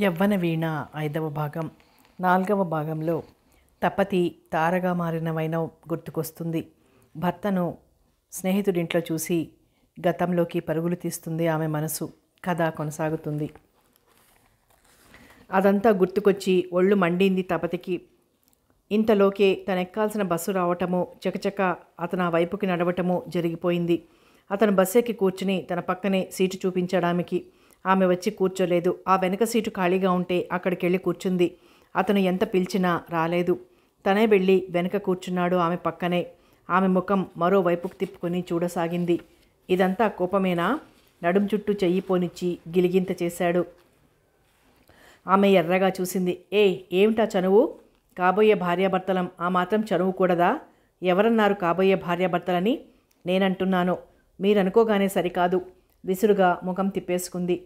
యవ్వన వీణ ఐదవ భాగం నాలుగవ భాగంలో తపతి తారగా మారిన వైనవ్ గుర్తుకొస్తుంది భర్తను స్నేహితుడింట్లో చూసి గతంలోకి పరుగులు తీస్తుంది ఆమె మనసు కథ కొనసాగుతుంది అదంతా గుర్తుకొచ్చి ఒళ్ళు మండింది తపతికి ఇంతలోకే తనెక్కాల్సిన బస్సు రావటము చకచక అతను ఆ వైపుకి నడవటము జరిగిపోయింది అతను బస్సు ఎక్కి కూర్చుని తన పక్కనే సీటు చూపించడానికి ఆమె వచ్చి కూర్చోలేదు ఆ వెనక సీటు ఖాళీగా ఉంటే అక్కడికి వెళ్ళి కూర్చుంది అతను ఎంత పిలిచినా రాలేదు తనే వెళ్ళి వెనక కూర్చున్నాడు ఆమె పక్కనే ఆమె ముఖం మరోవైపుకు తిప్పుకొని చూడసాగింది ఇదంతా కోపమేనా నడుం చుట్టూ చెయ్యి పోనిచ్చి గిలిగింత చేశాడు ఆమె ఎర్రగా చూసింది ఏ ఏమిటా చనువు కాబోయే భార్యాభర్తలం ఆ మాత్రం చనువుకూడదా ఎవరన్నారు కాబోయే భార్యాభర్తలని నేనంటున్నాను మీరనుకోగానే సరికాదు విసురుగా ముఖం తిప్పేసుకుంది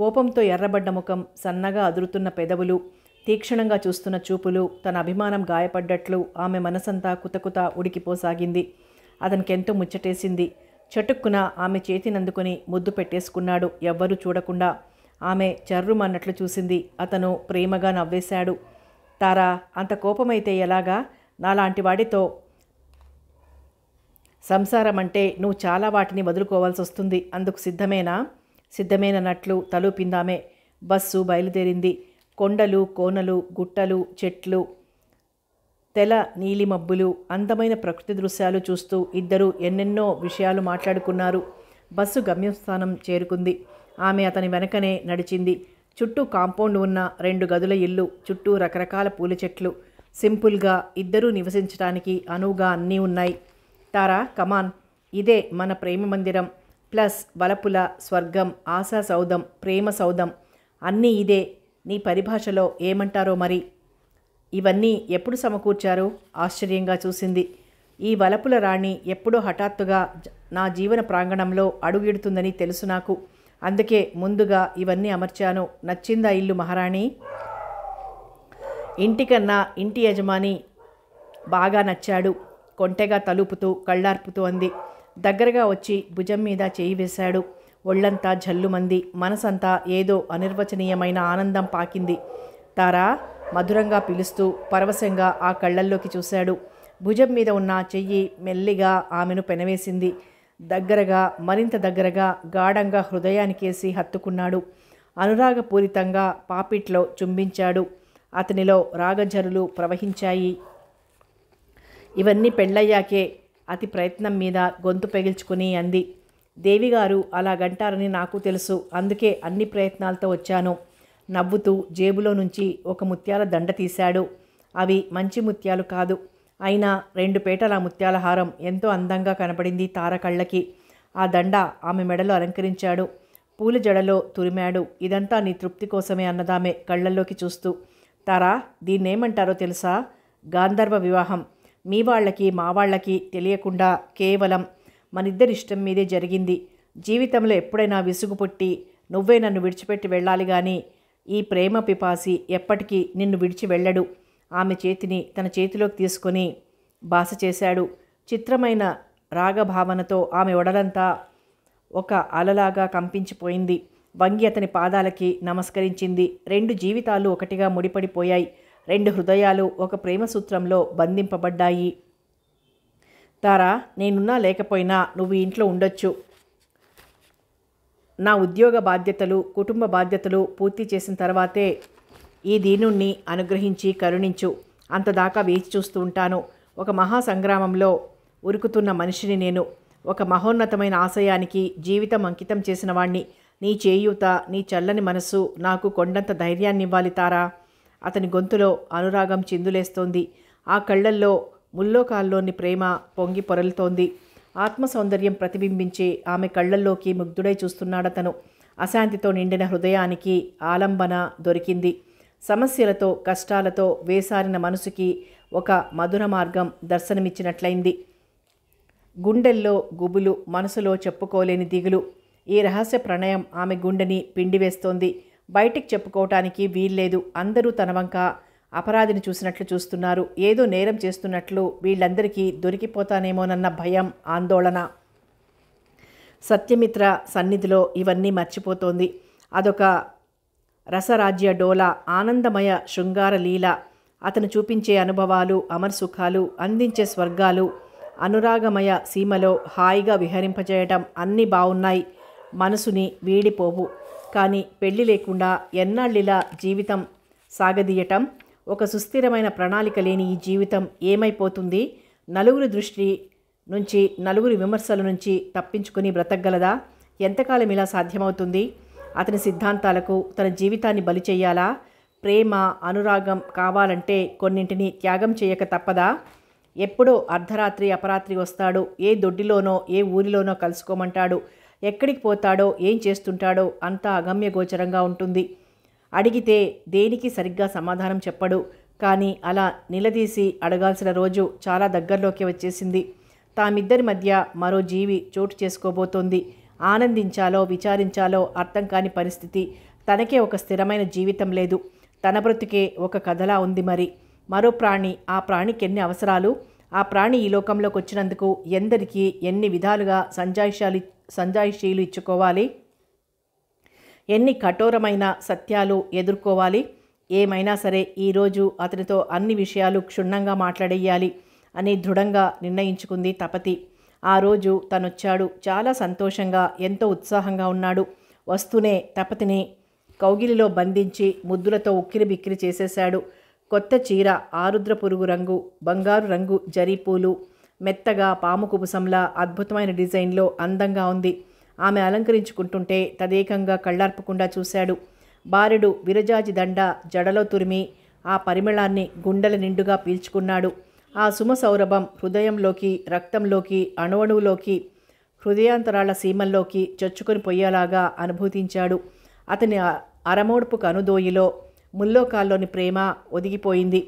కోపంతో ఎర్రబడ్డ ముఖం సన్నగా అదురుతున్న పెదవులు తీక్షణంగా చూస్తున్న చూపులు తన అభిమానం గాయపడ్డట్లు ఆమె మనసంతా కుతకుత ఉడికిపోసాగింది అతనికెంతో ముచ్చటేసింది చటుక్కున ఆమె చేతినందుకుని ముద్దు పెట్టేసుకున్నాడు ఎవ్వరూ చూడకుండా ఆమె చర్రుమన్నట్లు చూసింది అతను ప్రేమగా నవ్వేశాడు తారా అంత కోపమైతే ఎలాగా నాలాంటి వాడితో సంసారం అంటే నువ్వు చాలా వాటిని వదులుకోవాల్సి వస్తుంది అందుకు సిద్ధమేనా నట్లు తలూపిందామే బస్సు బయలుదేరింది కొండలు కోనలు గుట్టలు చెట్లు తెల నీలిమబ్బులు అందమైన ప్రకృతి దృశ్యాలు చూస్తూ ఇద్దరు ఎన్నెన్నో విషయాలు మాట్లాడుకున్నారు బస్సు గమ్యస్థానం చేరుకుంది ఆమె అతని వెనకనే నడిచింది చుట్టూ కాంపౌండ్ ఉన్న రెండు గదుల ఇల్లు చుట్టూ రకరకాల పూల చెట్లు సింపుల్గా ఇద్దరూ నివసించడానికి అనువుగా అన్నీ ఉన్నాయి తారా కమాన్ ఇదే మన ప్రేమ మందిరం ప్లస్ వలపుల స్వర్గం ఆశా సౌధం ప్రేమ సౌధం అన్నీ ఇదే నీ పరిభాషలో ఏమంటారో మరి ఇవన్నీ ఎప్పుడు సమకూర్చారు ఆశ్చర్యంగా చూసింది ఈ వలపుల రాణి ఎప్పుడో హఠాత్తుగా నా జీవన ప్రాంగణంలో అడుగిడుతుందని తెలుసు నాకు అందుకే ముందుగా ఇవన్నీ అమర్చాను నచ్చిందా ఇల్లు మహారాణి ఇంటికన్నా ఇంటి యజమాని బాగా నచ్చాడు కొంటెగా తలుపుతూ కళ్ళార్పుతూ అంది దగ్గరగా వచ్చి భుజం మీద చేయి వేశాడు ఒళ్ళంతా జల్లుమంది మనసంతా ఏదో అనిర్వచనీయమైన ఆనందం పాకింది తారా మధురంగా పిలుస్తూ పరవశంగా ఆ కళ్ళల్లోకి చూశాడు భుజం మీద ఉన్న చెయ్యి మెల్లిగా ఆమెను పెనవేసింది దగ్గరగా మరింత దగ్గరగా గాఢంగా హృదయానికేసి హత్తుకున్నాడు అనురాగపూరితంగా పాపిట్లో చుంబించాడు అతనిలో రాగజరులు ప్రవహించాయి ఇవన్నీ పెళ్ళయ్యాకే అతి ప్రయత్నం మీద గొంతు పెగిల్చుకుని అంది దేవిగారు గంటారని నాకు తెలుసు అందుకే అన్ని ప్రయత్నాలతో వచ్చాను నవ్వుతూ జేబులో నుంచి ఒక ముత్యాల దండ తీశాడు అవి మంచి ముత్యాలు కాదు అయినా రెండు పేటల ముత్యాల హారం ఎంతో అందంగా కనపడింది తార కళ్ళకి ఆ దండ ఆమె మెడలో అలంకరించాడు పూల జడలో తురిమాడు ఇదంతా నీ తృప్తి కోసమే అన్నదామె కళ్ళల్లోకి చూస్తూ తారా దీన్నేమంటారో తెలుసా గాంధర్వ వివాహం మీ వాళ్ళకి మా వాళ్ళకి తెలియకుండా కేవలం ఇద్దరి ఇష్టం మీదే జరిగింది జీవితంలో ఎప్పుడైనా విసుగు పుట్టి నువ్వే నన్ను విడిచిపెట్టి వెళ్ళాలి కానీ ఈ ప్రేమ పిపాసి ఎప్పటికీ నిన్ను విడిచి వెళ్ళడు ఆమె చేతిని తన చేతిలోకి తీసుకొని బాస చేశాడు చిత్రమైన రాగభావనతో ఆమె ఒడలంతా ఒక అలలాగా కంపించిపోయింది వంగి అతని పాదాలకి నమస్కరించింది రెండు జీవితాలు ఒకటిగా ముడిపడిపోయాయి రెండు హృదయాలు ఒక ప్రేమ సూత్రంలో బంధింపబడ్డాయి తారా నేనున్నా లేకపోయినా నువ్వు ఇంట్లో ఉండొచ్చు నా ఉద్యోగ బాధ్యతలు కుటుంబ బాధ్యతలు పూర్తి చేసిన తర్వాతే ఈ దీనుణ్ణి అనుగ్రహించి కరుణించు అంతదాకా వేచి చూస్తూ ఉంటాను ఒక మహాసంగ్రామంలో ఉరుకుతున్న మనిషిని నేను ఒక మహోన్నతమైన ఆశయానికి జీవితం అంకితం చేసిన వాణ్ణి నీ చేయూత నీ చల్లని మనసు నాకు కొండంత ధైర్యాన్ని ఇవ్వాలి తారా అతని గొంతులో అనురాగం చిందులేస్తోంది ఆ కళ్ళల్లో ముల్లోకాల్లోని ప్రేమ పొంగి పొరలుతోంది ఆత్మ సౌందర్యం ప్రతిబింబించి ఆమె కళ్ళల్లోకి ముగ్ధుడై చూస్తున్నాడతను అశాంతితో నిండిన హృదయానికి ఆలంబన దొరికింది సమస్యలతో కష్టాలతో వేసారిన మనసుకి ఒక మధుర మార్గం దర్శనమిచ్చినట్లయింది గుండెల్లో గుబులు మనసులో చెప్పుకోలేని దిగులు ఈ రహస్య ప్రణయం ఆమె గుండెని పిండివేస్తోంది బయటికి చెప్పుకోవటానికి వీల్లేదు అందరూ తన వంక అపరాధిని చూసినట్లు చూస్తున్నారు ఏదో నేరం చేస్తున్నట్లు వీళ్ళందరికీ దొరికిపోతానేమోనన్న భయం ఆందోళన సత్యమిత్ర సన్నిధిలో ఇవన్నీ మర్చిపోతోంది అదొక రసరాజ్య డోల ఆనందమయ శృంగార లీల అతను చూపించే అనుభవాలు అమర్సుఖాలు అందించే స్వర్గాలు అనురాగమయ సీమలో హాయిగా విహరింపజేయటం అన్నీ బాగున్నాయి మనసుని వీడిపోవు కానీ పెళ్లి లేకుండా ఎన్నాళ్ళిలా జీవితం సాగదీయటం ఒక సుస్థిరమైన ప్రణాళిక లేని ఈ జీవితం ఏమైపోతుంది నలుగురి దృష్టి నుంచి నలుగురి విమర్శల నుంచి తప్పించుకుని బ్రతకగలదా ఎంతకాలం ఇలా సాధ్యమవుతుంది అతని సిద్ధాంతాలకు తన జీవితాన్ని బలి చేయాలా ప్రేమ అనురాగం కావాలంటే కొన్నింటిని త్యాగం చేయక తప్పదా ఎప్పుడో అర్ధరాత్రి అపరాత్రి వస్తాడు ఏ దొడ్డిలోనో ఏ ఊరిలోనో కలుసుకోమంటాడు ఎక్కడికి పోతాడో ఏం చేస్తుంటాడో అంతా అగమ్యగోచరంగా ఉంటుంది అడిగితే దేనికి సరిగ్గా సమాధానం చెప్పడు కానీ అలా నిలదీసి అడగాల్సిన రోజు చాలా దగ్గరలోకి వచ్చేసింది తామిద్దరి మధ్య మరో జీవి చోటు చేసుకోబోతోంది ఆనందించాలో విచారించాలో అర్థం కాని పరిస్థితి తనకే ఒక స్థిరమైన జీవితం లేదు తన బ్రతుకే ఒక కథలా ఉంది మరి మరో ప్రాణి ఆ ప్రాణికి ఎన్ని అవసరాలు ఆ ప్రాణి ఈ లోకంలోకి వచ్చినందుకు ఎందరికీ ఎన్ని విధాలుగా సంజాయిషాలు సంజాయిషీలు ఇచ్చుకోవాలి ఎన్ని కఠోరమైన సత్యాలు ఎదుర్కోవాలి ఏమైనా సరే ఈరోజు అతనితో అన్ని విషయాలు క్షుణ్ణంగా మాట్లాడేయాలి అని దృఢంగా నిర్ణయించుకుంది తపతి ఆ రోజు తనొచ్చాడు చాలా సంతోషంగా ఎంతో ఉత్సాహంగా ఉన్నాడు వస్తూనే తపతిని కౌగిలిలో బంధించి ముద్దులతో ఉక్కిరి బిక్కిరి చేసేశాడు కొత్త చీర ఆరుద్ర పురుగు రంగు బంగారు రంగు జరీపూలు మెత్తగా పాము కుబుసంలా అద్భుతమైన డిజైన్లో అందంగా ఉంది ఆమె అలంకరించుకుంటుంటే తదేకంగా కళ్ళార్పకుండా చూశాడు బారెడు విరజాజి దండ జడలో తురిమి ఆ పరిమళాన్ని గుండెల నిండుగా పీల్చుకున్నాడు ఆ సుమ సౌరభం హృదయంలోకి రక్తంలోకి అణువణువులోకి హృదయాంతరాల సీమల్లోకి చొచ్చుకొని పోయేలాగా అనుభూతించాడు అతని అరమోడుపు అనుదోయిలో ముల్లోకాల్లోని ప్రేమ ఒదిగిపోయింది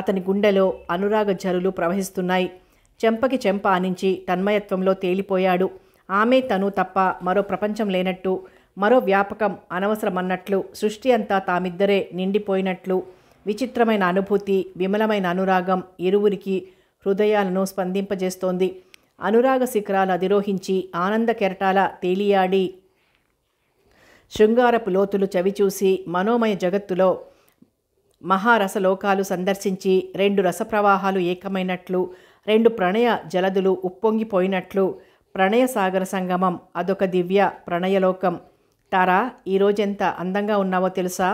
అతని గుండెలో అనురాగ జరులు ప్రవహిస్తున్నాయి చెంపకి చెంప ఆనించి తన్మయత్వంలో తేలిపోయాడు ఆమె తను తప్ప మరో ప్రపంచం లేనట్టు మరో వ్యాపకం అనవసరమన్నట్లు సృష్టి అంతా తామిద్దరే నిండిపోయినట్లు విచిత్రమైన అనుభూతి విమలమైన అనురాగం ఇరువురికి హృదయాలను స్పందింపజేస్తోంది అనురాగ శిఖరాలు అధిరోహించి ఆనంద కెరటాల తేలియాడి శృంగారపు లోతులు చవిచూసి మనోమయ జగత్తులో మహారసలోకాలు సందర్శించి రెండు రసప్రవాహాలు ఏకమైనట్లు రెండు ప్రణయ జలదులు ఉప్పొంగిపోయినట్లు ప్రణయ సాగర సంగమం అదొక దివ్య ప్రణయలోకం తారా ఈరోజెంత అందంగా ఉన్నావో తెలుసా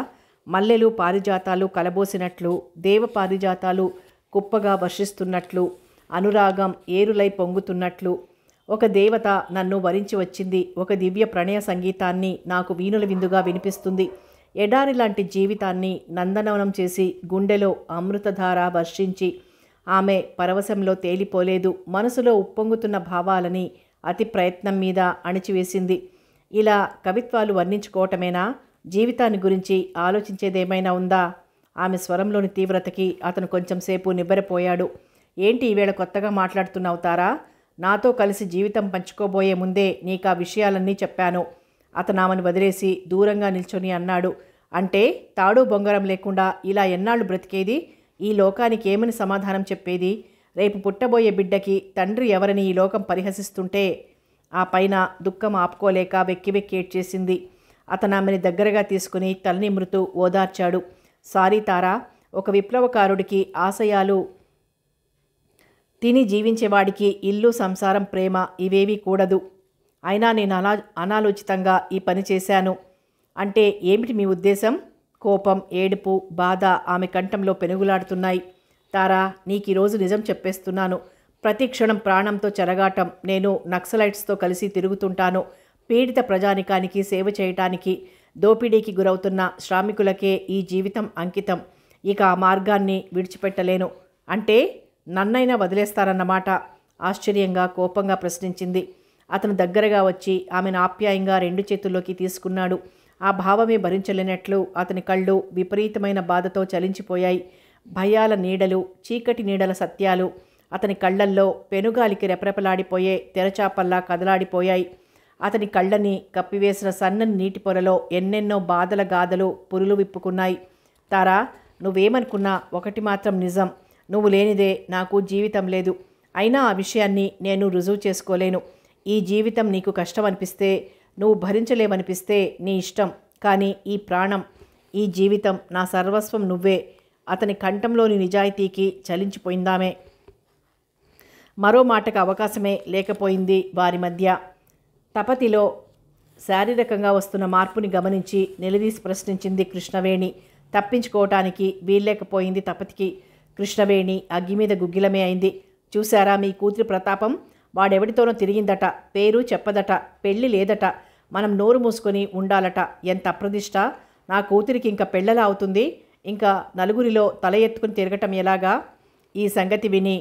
మల్లెలు పారిజాతాలు కలబోసినట్లు దేవ పారిజాతాలు కుప్పగా వర్షిస్తున్నట్లు అనురాగం ఏరులై పొంగుతున్నట్లు ఒక దేవత నన్ను వరించి వచ్చింది ఒక దివ్య ప్రణయ సంగీతాన్ని నాకు వీణుల విందుగా వినిపిస్తుంది ఎడారి లాంటి జీవితాన్ని నందనవనం చేసి గుండెలో అమృతధార వర్షించి ఆమె పరవశంలో తేలిపోలేదు మనసులో ఉప్పొంగుతున్న భావాలని అతి ప్రయత్నం మీద అణిచివేసింది ఇలా కవిత్వాలు వర్ణించుకోవటమేనా జీవితాన్ని గురించి ఆలోచించేదేమైనా ఉందా ఆమె స్వరంలోని తీవ్రతకి అతను కొంచెంసేపు నిబ్బరిపోయాడు ఏంటి ఈవేళ కొత్తగా మాట్లాడుతున్న అవుతారా నాతో కలిసి జీవితం పంచుకోబోయే ముందే నీకు ఆ విషయాలన్నీ చెప్పాను అతను ఆమెను వదిలేసి దూరంగా నిల్చొని అన్నాడు అంటే తాడు బొంగరం లేకుండా ఇలా ఎన్నాళ్ళు బ్రతికేది ఈ లోకానికి ఏమని సమాధానం చెప్పేది రేపు పుట్టబోయే బిడ్డకి తండ్రి ఎవరిని ఈ లోకం పరిహసిస్తుంటే ఆ పైన దుఃఖం ఆపుకోలేక వెక్కి వెక్కి ఏడ్చేసింది అతను ఆమెని దగ్గరగా తీసుకుని తల్లిని మృతు ఓదార్చాడు సారీ తారా ఒక విప్లవకారుడికి ఆశయాలు తిని జీవించేవాడికి ఇల్లు సంసారం ప్రేమ ఇవేవీ కూడదు అయినా నేను అనా అనాలోచితంగా ఈ పని చేశాను అంటే ఏమిటి మీ ఉద్దేశం కోపం ఏడుపు బాధ ఆమె కంఠంలో పెనుగులాడుతున్నాయి తారా నీకు ఈరోజు నిజం చెప్పేస్తున్నాను ప్రతి క్షణం ప్రాణంతో చెరగాటం నేను నక్సలైట్స్తో కలిసి తిరుగుతుంటాను పీడిత ప్రజానికానికి సేవ చేయటానికి దోపిడీకి గురవుతున్న శ్రామికులకే ఈ జీవితం అంకితం ఇక ఆ మార్గాన్ని విడిచిపెట్టలేను అంటే నన్నైనా వదిలేస్తారన్నమాట ఆశ్చర్యంగా కోపంగా ప్రశ్నించింది అతను దగ్గరగా వచ్చి ఆమెను ఆప్యాయంగా రెండు చేతుల్లోకి తీసుకున్నాడు ఆ భావమే భరించలేనట్లు అతని కళ్ళు విపరీతమైన బాధతో చలించిపోయాయి భయాల నీడలు చీకటి నీడల సత్యాలు అతని కళ్ళల్లో పెనుగాలికి రెపరెపలాడిపోయే తెరచాపల్లా కదలాడిపోయాయి అతని కళ్ళని కప్పివేసిన సన్నని నీటి పొరలో ఎన్నెన్నో బాధల గాథలు పురులు విప్పుకున్నాయి తారా నువ్వేమనుకున్నా ఒకటి మాత్రం నిజం నువ్వు లేనిదే నాకు జీవితం లేదు అయినా ఆ విషయాన్ని నేను రుజువు చేసుకోలేను ఈ జీవితం నీకు కష్టం అనిపిస్తే నువ్వు భరించలేవనిపిస్తే నీ ఇష్టం కానీ ఈ ప్రాణం ఈ జీవితం నా సర్వస్వం నువ్వే అతని కంఠంలోని నిజాయితీకి చలించిపోయిందామే మరో మాటకు అవకాశమే లేకపోయింది వారి మధ్య తపతిలో శారీరకంగా వస్తున్న మార్పుని గమనించి నిలదీసి ప్రశ్నించింది కృష్ణవేణి తప్పించుకోవటానికి వీల్లేకపోయింది తపతికి కృష్ణవేణి అగ్గి మీద గుగ్గిలమే అయింది చూశారా మీ కూతురి ప్రతాపం వాడెవడితోనో తిరిగిందట పేరు చెప్పదట పెళ్ళి లేదట మనం నోరు మూసుకొని ఉండాలట ఎంత అప్రదిష్ట నా కూతురికి ఇంకా పెళ్ళలా అవుతుంది ఇంకా నలుగురిలో తల ఎత్తుకుని తిరగటం ఎలాగా ఈ సంగతి విని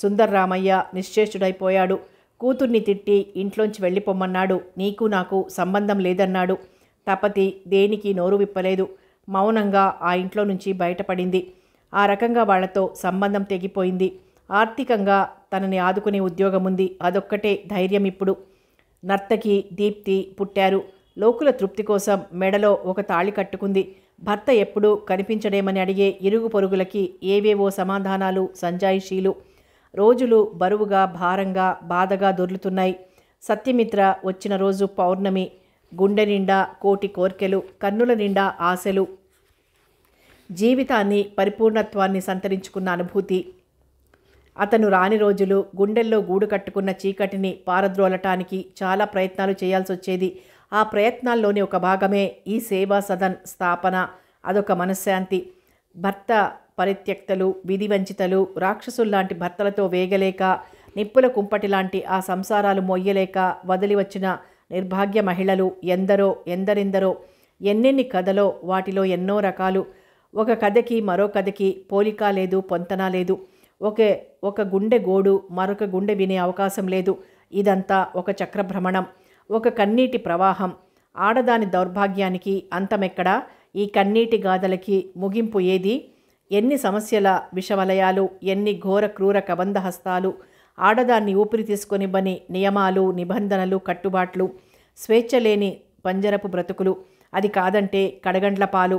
సుందర్ రామయ్య నిశ్చేష్టుడైపోయాడు కూతుర్ని తిట్టి ఇంట్లోంచి వెళ్ళిపోమ్మన్నాడు నీకు నాకు సంబంధం లేదన్నాడు తపతి దేనికి నోరు విప్పలేదు మౌనంగా ఆ ఇంట్లో నుంచి బయటపడింది ఆ రకంగా వాళ్లతో సంబంధం తెగిపోయింది ఆర్థికంగా తనని ఆదుకునే ఉద్యోగం ఉంది అదొక్కటే ధైర్యం ఇప్పుడు నర్తకి దీప్తి పుట్టారు లోకుల తృప్తి కోసం మెడలో ఒక తాళి కట్టుకుంది భర్త ఎప్పుడూ కనిపించడేమని అడిగే ఇరుగు పొరుగులకి ఏవేవో సమాధానాలు సంజాయిషీలు రోజులు బరువుగా భారంగా బాధగా దొర్లుతున్నాయి సత్యమిత్ర వచ్చిన రోజు పౌర్ణమి గుండె నిండా కోటి కోర్కెలు కన్నుల నిండా ఆశలు జీవితాన్ని పరిపూర్ణత్వాన్ని సంతరించుకున్న అనుభూతి అతను రాని రోజులు గుండెల్లో గూడు కట్టుకున్న చీకటిని పారద్రోలటానికి చాలా ప్రయత్నాలు చేయాల్సి వచ్చేది ఆ ప్రయత్నాల్లోని ఒక భాగమే ఈ సేవా సదన్ స్థాపన అదొక మనశ్శాంతి భర్త పరిత్యక్తలు విధివంచితలు రాక్షసుల్లాంటి భర్తలతో వేగలేక నిప్పుల కుంపటి లాంటి ఆ సంసారాలు మొయ్యలేక వదిలి వచ్చిన నిర్భాగ్య మహిళలు ఎందరో ఎందరెందరో ఎన్నెన్ని కథలో వాటిలో ఎన్నో రకాలు ఒక కథకి మరో కథకి పోలిక లేదు పొంతన లేదు ఒకే ఒక గుండె గోడు మరొక గుండె వినే అవకాశం లేదు ఇదంతా ఒక చక్రభ్రమణం ఒక కన్నీటి ప్రవాహం ఆడదాని దౌర్భాగ్యానికి అంతమెక్కడా ఈ కన్నీటి గాథలకి ముగింపు ఏది ఎన్ని సమస్యల విషవలయాలు ఎన్ని ఘోర క్రూర కబంధహస్తాలు ఆడదాన్ని ఊపిరి తీసుకొనివ్వని నియమాలు నిబంధనలు కట్టుబాట్లు స్వేచ్ఛ లేని పంజరపు బ్రతుకులు అది కాదంటే కడగండ్ల పాలు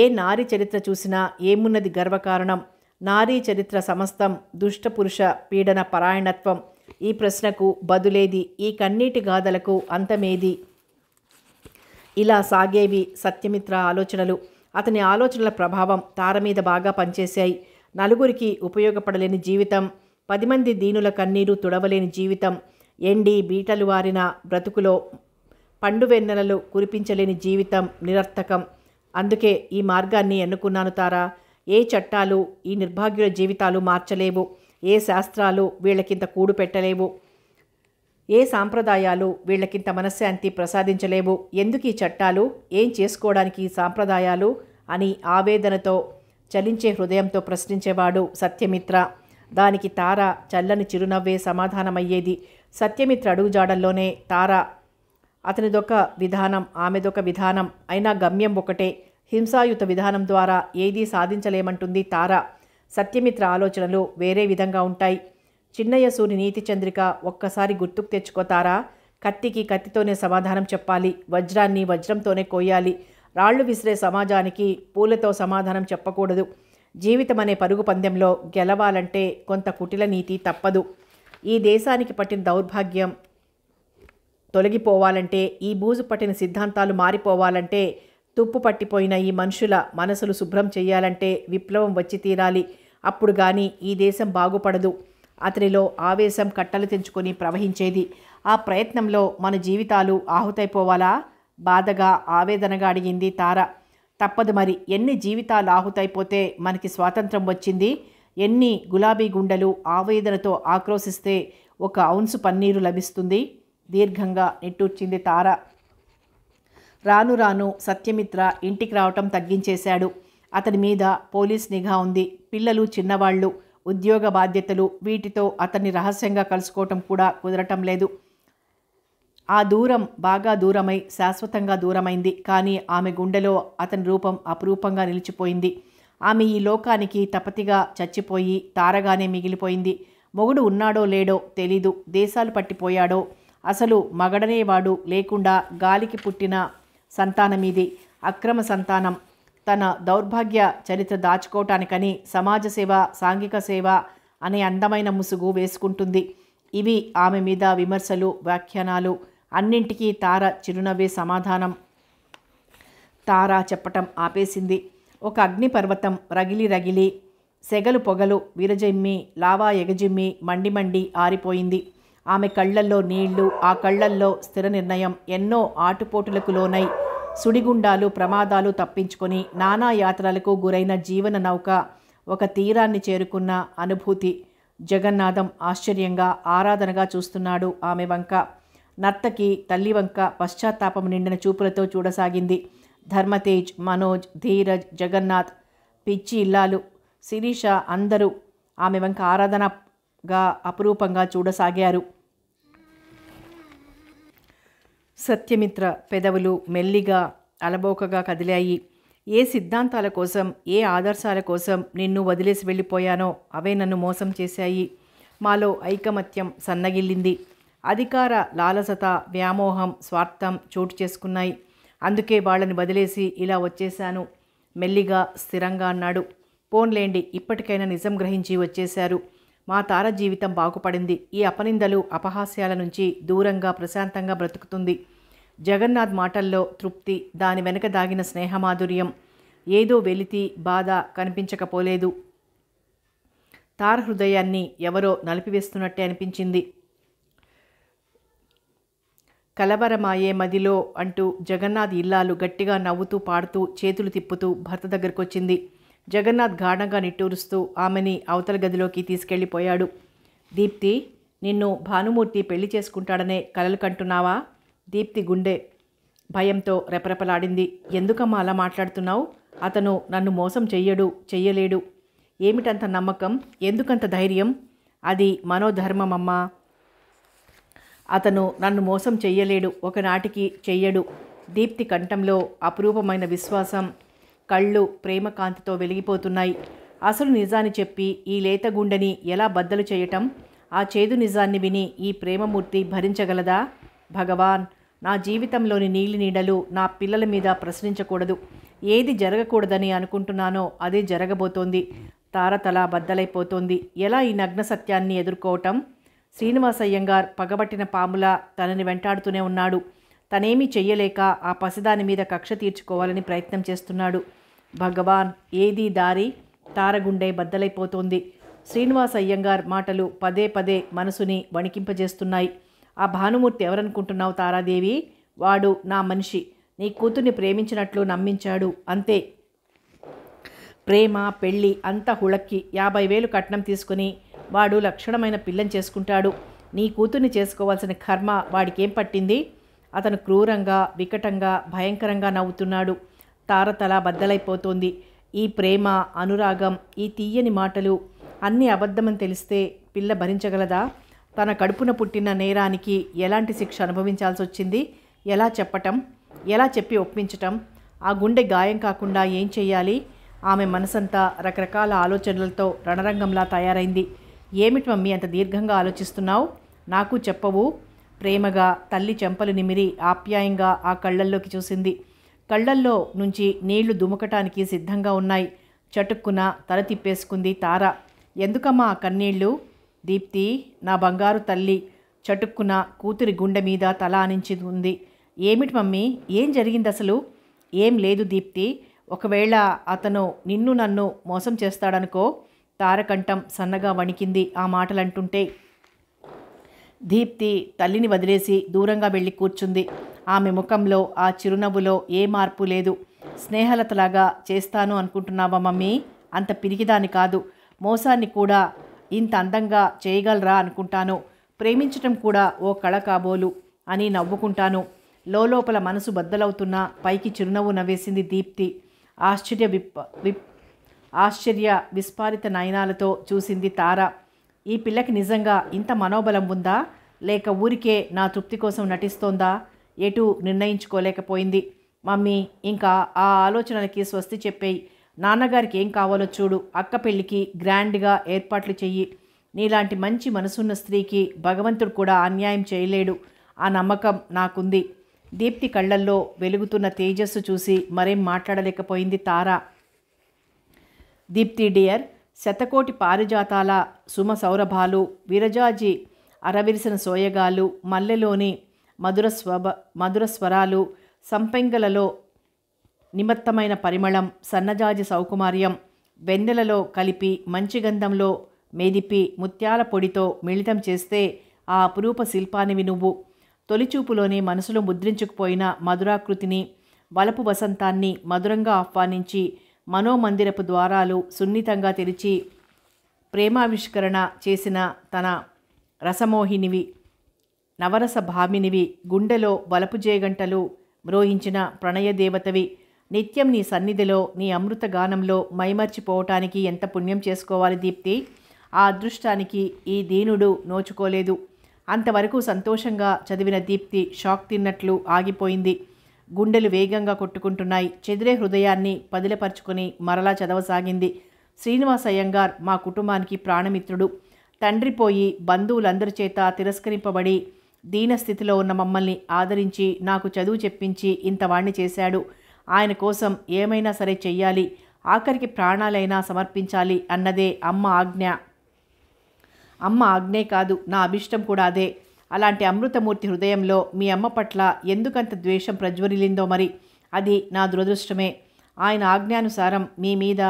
ఏ నారి చరిత్ర చూసినా ఏమున్నది గర్వకారణం నారీ చరిత్ర సమస్తం దుష్టపురుష పీడన పరాయణత్వం ఈ ప్రశ్నకు బదులేది ఈ కన్నీటి గాథలకు అంతమేది ఇలా సాగేవి సత్యమిత్ర ఆలోచనలు అతని ఆలోచనల ప్రభావం తార మీద బాగా పనిచేశాయి నలుగురికి ఉపయోగపడలేని జీవితం పది మంది దీనుల కన్నీరు తుడవలేని జీవితం ఎండి బీటలు వారిన బ్రతుకులో పండు వెన్నెలలు కురిపించలేని జీవితం నిరర్థకం అందుకే ఈ మార్గాన్ని ఎన్నుకున్నాను తారా ఏ చట్టాలు ఈ నిర్భాగ్యుల జీవితాలు మార్చలేవు ఏ శాస్త్రాలు వీళ్ళకింత కూడు పెట్టలేవు ఏ సాంప్రదాయాలు వీళ్ళకింత మనశ్శాంతి ప్రసాదించలేవు ఎందుకు ఈ చట్టాలు ఏం చేసుకోవడానికి ఈ సాంప్రదాయాలు అని ఆవేదనతో చలించే హృదయంతో ప్రశ్నించేవాడు సత్యమిత్ర దానికి తార చల్లని చిరునవ్వే సమాధానమయ్యేది సత్యమిత్ర అడుగుజాడల్లోనే తార అతనిదొక విధానం ఆమెదొక విధానం అయినా గమ్యం ఒకటే హింసాయుత విధానం ద్వారా ఏదీ సాధించలేమంటుంది తార సత్యమిత్ర ఆలోచనలు వేరే విధంగా ఉంటాయి చిన్నయ్య సూరి నీతి చంద్రిక ఒక్కసారి గుర్తుకు తెచ్చుకోతారా కత్తికి కత్తితోనే సమాధానం చెప్పాలి వజ్రాన్ని వజ్రంతోనే కోయాలి రాళ్లు విసిరే సమాజానికి పూలతో సమాధానం చెప్పకూడదు జీవితం అనే పరుగు పందెంలో గెలవాలంటే కొంత కుటిల నీతి తప్పదు ఈ దేశానికి పట్టిన దౌర్భాగ్యం తొలగిపోవాలంటే ఈ బూజు పట్టిన సిద్ధాంతాలు మారిపోవాలంటే తుప్పు పట్టిపోయిన ఈ మనుషుల మనసులు శుభ్రం చేయాలంటే విప్లవం వచ్చి తీరాలి అప్పుడు కానీ ఈ దేశం బాగుపడదు అతనిలో ఆవేశం కట్టలు తెంచుకొని ప్రవహించేది ఆ ప్రయత్నంలో మన జీవితాలు ఆహుతైపోవాలా బాధగా ఆవేదనగా అడిగింది తార తప్పదు మరి ఎన్ని జీవితాలు ఆహుతైపోతే మనకి స్వాతంత్రం వచ్చింది ఎన్ని గులాబీ గుండెలు ఆవేదనతో ఆక్రోశిస్తే ఒక ఔన్సు పన్నీరు లభిస్తుంది దీర్ఘంగా నిట్టూర్చింది తార రాను రాను సత్యమిత్ర ఇంటికి రావటం తగ్గించేశాడు అతని మీద పోలీస్ నిఘా ఉంది పిల్లలు చిన్నవాళ్ళు ఉద్యోగ బాధ్యతలు వీటితో అతన్ని రహస్యంగా కలుసుకోవటం కూడా కుదరటం లేదు ఆ దూరం బాగా దూరమై శాశ్వతంగా దూరమైంది కానీ ఆమె గుండెలో అతని రూపం అపురూపంగా నిలిచిపోయింది ఆమె ఈ లోకానికి తపతిగా చచ్చిపోయి తారగానే మిగిలిపోయింది మొగుడు ఉన్నాడో లేడో తెలీదు దేశాలు పట్టిపోయాడో అసలు మగడనేవాడు లేకుండా గాలికి పుట్టిన సంతానమిది అక్రమ సంతానం తన దౌర్భాగ్య చరిత్ర దాచుకోవటానికని సమాజ సేవ సాంఘిక సేవ అనే అందమైన ముసుగు వేసుకుంటుంది ఇవి ఆమె మీద విమర్శలు వ్యాఖ్యానాలు అన్నింటికీ తార చిరునవ్వే సమాధానం తార చెప్పటం ఆపేసింది ఒక అగ్నిపర్వతం రగిలి రగిలి సెగలు పొగలు విరజిమ్మి లావా ఎగజిమ్మి మండి మండి ఆరిపోయింది ఆమె కళ్ళల్లో నీళ్లు ఆ కళ్ళల్లో స్థిర నిర్ణయం ఎన్నో ఆటుపోటులకు లోనై సుడిగుండాలు ప్రమాదాలు తప్పించుకొని నానా యాత్రలకు గురైన జీవన నౌక ఒక తీరాన్ని చేరుకున్న అనుభూతి జగన్నాథం ఆశ్చర్యంగా ఆరాధనగా చూస్తున్నాడు ఆమె వంక నర్తకి తల్లి వంక పశ్చాత్తాపం నిండిన చూపులతో చూడసాగింది ధర్మతేజ్ మనోజ్ ధీరజ్ జగన్నాథ్ పిచ్చి ఇల్లాలు శిరీష అందరూ ఆమె వంక ఆరాధనగా అపురూపంగా చూడసాగారు సత్యమిత్ర పెదవులు మెల్లిగా అలబోకగా కదిలాయి ఏ సిద్ధాంతాల కోసం ఏ ఆదర్శాల కోసం నిన్ను వదిలేసి వెళ్ళిపోయానో అవే నన్ను మోసం చేశాయి మాలో ఐకమత్యం సన్నగిల్లింది అధికార లాలసత వ్యామోహం స్వార్థం చోటు చేసుకున్నాయి అందుకే వాళ్ళని వదిలేసి ఇలా వచ్చేశాను మెల్లిగా స్థిరంగా అన్నాడు పోన్లేండి ఇప్పటికైనా నిజం గ్రహించి వచ్చేశారు మా తార జీవితం బాగుపడింది ఈ అపనిందలు అపహాస్యాల నుంచి దూరంగా ప్రశాంతంగా బ్రతుకుతుంది జగన్నాథ్ మాటల్లో తృప్తి దాని వెనుక దాగిన స్నేహమాధుర్యం ఏదో వెలితి బాధ కనిపించకపోలేదు తార హృదయాన్ని ఎవరో నలిపివేస్తున్నట్టే అనిపించింది కలవరమాయే మదిలో అంటూ జగన్నాథ్ ఇల్లాలు గట్టిగా నవ్వుతూ పాడుతూ చేతులు తిప్పుతూ భర్త వచ్చింది జగన్నాథ్ గాఢంగా నిట్టూరుస్తూ ఆమెని అవతల గదిలోకి తీసుకెళ్ళిపోయాడు దీప్తి నిన్ను భానుమూర్తి పెళ్లి చేసుకుంటాడనే కలలు కంటున్నావా దీప్తి గుండె భయంతో రెపరెపలాడింది ఎందుకమ్మా అలా మాట్లాడుతున్నావు అతను నన్ను మోసం చెయ్యడు చెయ్యలేడు ఏమిటంత నమ్మకం ఎందుకంత ధైర్యం అది మనోధర్మమమ్మా అతను నన్ను మోసం చెయ్యలేడు ఒకనాటికి చెయ్యడు దీప్తి కంఠంలో అపురూపమైన విశ్వాసం కళ్ళు ప్రేమకాంతితో వెలిగిపోతున్నాయి అసలు నిజాన్ని చెప్పి ఈ లేత గుండెని ఎలా బద్దలు చేయటం ఆ చేదు నిజాన్ని విని ఈ ప్రేమమూర్తి భరించగలదా భగవాన్ నా జీవితంలోని నీలి నీడలు నా పిల్లల మీద ప్రశ్నించకూడదు ఏది జరగకూడదని అనుకుంటున్నానో అదే జరగబోతోంది తారతలా బద్దలైపోతోంది ఎలా ఈ నగ్న సత్యాన్ని ఎదుర్కోవటం శ్రీనివాసయ్యంగార్ పగబట్టిన పాములా తనని వెంటాడుతూనే ఉన్నాడు తనేమీ చెయ్యలేక ఆ పసిదాని మీద కక్ష తీర్చుకోవాలని ప్రయత్నం చేస్తున్నాడు భగవాన్ ఏది దారి తారగుండె బద్దలైపోతోంది శ్రీనివాస్ అయ్యంగార్ మాటలు పదే పదే మనసుని వణికింపజేస్తున్నాయి ఆ భానుమూర్తి ఎవరనుకుంటున్నావు తారాదేవి వాడు నా మనిషి నీ కూతుర్ని ప్రేమించినట్లు నమ్మించాడు అంతే ప్రేమ పెళ్ళి అంతా హుళక్కి యాభై వేలు కట్నం తీసుకుని వాడు లక్షణమైన పిల్లని చేసుకుంటాడు నీ కూతుర్ని చేసుకోవాల్సిన కర్మ వాడికేం పట్టింది అతను క్రూరంగా వికటంగా భయంకరంగా నవ్వుతున్నాడు తారతల బద్దలైపోతోంది ఈ ప్రేమ అనురాగం ఈ తీయని మాటలు అన్ని అబద్ధమని తెలిస్తే పిల్ల భరించగలదా తన కడుపున పుట్టిన నేరానికి ఎలాంటి శిక్ష అనుభవించాల్సి వచ్చింది ఎలా చెప్పటం ఎలా చెప్పి ఒప్పించటం ఆ గుండె గాయం కాకుండా ఏం చేయాలి ఆమె మనసంతా రకరకాల ఆలోచనలతో రణరంగంలా తయారైంది ఏమిటి మమ్మీ అంత దీర్ఘంగా ఆలోచిస్తున్నావు నాకు చెప్పవు ప్రేమగా తల్లి చెంపలు నిమిరి ఆప్యాయంగా ఆ కళ్ళల్లోకి చూసింది కళ్లల్లో నుంచి నీళ్లు దుమకటానికి సిద్ధంగా ఉన్నాయి చటుక్కున తల తిప్పేసుకుంది తార ఎందుకమ్మా కన్నీళ్ళు దీప్తి నా బంగారు తల్లి చటుక్కున కూతురి గుండె మీద తల అనించి ఉంది ఏమిటి మమ్మీ ఏం జరిగింది అసలు ఏం లేదు దీప్తి ఒకవేళ అతను నిన్ను నన్ను మోసం చేస్తాడనుకో తారకంఠం సన్నగా వణికింది ఆ మాటలంటుంటే దీప్తి తల్లిని వదిలేసి దూరంగా వెళ్ళి కూర్చుంది ఆమె ముఖంలో ఆ చిరునవ్వులో ఏ మార్పు లేదు స్నేహలతలాగా చేస్తాను అనుకుంటున్నావా మమ్మీ అంత పిరిగిదాని కాదు మోసాన్ని కూడా ఇంత అందంగా చేయగలరా అనుకుంటాను ప్రేమించటం కూడా ఓ కళ కాబోలు అని నవ్వుకుంటాను లోపల మనసు బద్దలవుతున్న పైకి చిరునవ్వు నవ్వేసింది దీప్తి ఆశ్చర్య విప్ విప్ ఆశ్చర్య విస్పారిత నయనాలతో చూసింది తార ఈ పిల్లకి నిజంగా ఇంత మనోబలం ఉందా లేక ఊరికే నా తృప్తి కోసం నటిస్తోందా ఎటు నిర్ణయించుకోలేకపోయింది మమ్మీ ఇంకా ఆ ఆలోచనలకి స్వస్తి చెప్పేయి నాన్నగారికి ఏం కావాలో చూడు అక్క పెళ్ళికి గ్రాండ్గా ఏర్పాట్లు చెయ్యి నీలాంటి మంచి మనసున్న స్త్రీకి భగవంతుడు కూడా అన్యాయం చేయలేడు ఆ నమ్మకం నాకుంది దీప్తి కళ్ళల్లో వెలుగుతున్న తేజస్సు చూసి మరేం మాట్లాడలేకపోయింది తారా దీప్తి డియర్ శతకోటి పారిజాతాల సుమ సౌరభాలు విరజాజి అరవిరిసిన సోయగాలు మల్లెలోని మధుర స్వభ మధుర స్వరాలు సంపెంగలలో నిమత్తమైన పరిమళం సన్నజాజి సౌకుమార్యం వెన్నెలలో కలిపి మంచిగంధంలో మెదిపి ముత్యాల పొడితో మిళితం చేస్తే ఆ అపురూప శిల్పానివి నువ్వు తొలిచూపులోనే మనసులో ముద్రించుకుపోయిన మధురాకృతిని వలపు వసంతాన్ని మధురంగా ఆహ్వానించి మనోమందిరపు ద్వారాలు సున్నితంగా తెరిచి ప్రేమావిష్కరణ చేసిన తన రసమోహినివి నవరస భామినివి గుండెలో వలపు జేగంటలు మ్రోహించిన ప్రణయదేవతవి నిత్యం నీ సన్నిధిలో నీ అమృత గానంలో మైమర్చిపోవటానికి ఎంత పుణ్యం చేసుకోవాలి దీప్తి ఆ అదృష్టానికి ఈ దీనుడు నోచుకోలేదు అంతవరకు సంతోషంగా చదివిన దీప్తి షాక్ తిన్నట్లు ఆగిపోయింది గుండెలు వేగంగా కొట్టుకుంటున్నాయి చెదిరే హృదయాన్ని పదిలపరుచుకొని మరలా చదవసాగింది శ్రీనివాస్ అయ్యంగార్ మా కుటుంబానికి ప్రాణమిత్రుడు తండ్రి పోయి బంధువులందరి చేత తిరస్కరింపబడి దీనస్థితిలో ఉన్న మమ్మల్ని ఆదరించి నాకు చదువు చెప్పించి ఇంతవాణ్ణి చేశాడు ఆయన కోసం ఏమైనా సరే చెయ్యాలి ఆఖరికి ప్రాణాలైనా సమర్పించాలి అన్నదే అమ్మ ఆజ్ఞ అమ్మ ఆజ్ఞే కాదు నా అభిష్టం కూడా అదే అలాంటి అమృతమూర్తి హృదయంలో మీ అమ్మ పట్ల ఎందుకంత ద్వేషం ప్రజ్వరిలిందో మరి అది నా దురదృష్టమే ఆయన ఆజ్ఞానుసారం మీ మీద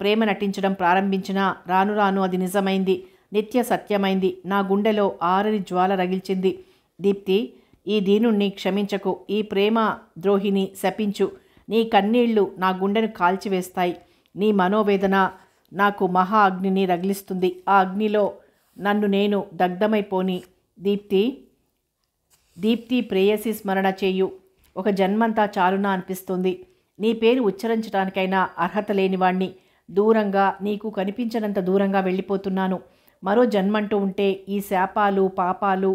ప్రేమ నటించడం ప్రారంభించినా రాను రాను అది నిజమైంది నిత్య సత్యమైంది నా గుండెలో ఆరని జ్వాల రగిల్చింది దీప్తి ఈ దీనుణ్ణి క్షమించకు ఈ ప్రేమ ద్రోహిని శపించు నీ కన్నీళ్లు నా గుండెను కాల్చివేస్తాయి నీ మనోవేదన నాకు మహా అగ్నిని రగిలిస్తుంది ఆ అగ్నిలో నన్ను నేను దగ్ధమైపోని దీప్తి దీప్తి ప్రేయసి స్మరణ చేయు ఒక జన్మంతా చాలునా అనిపిస్తుంది నీ పేరు ఉచ్చరించడానికైనా అర్హత లేనివాణ్ణి దూరంగా నీకు కనిపించనంత దూరంగా వెళ్ళిపోతున్నాను మరో జన్మంటూ ఉంటే ఈ శాపాలు పాపాలు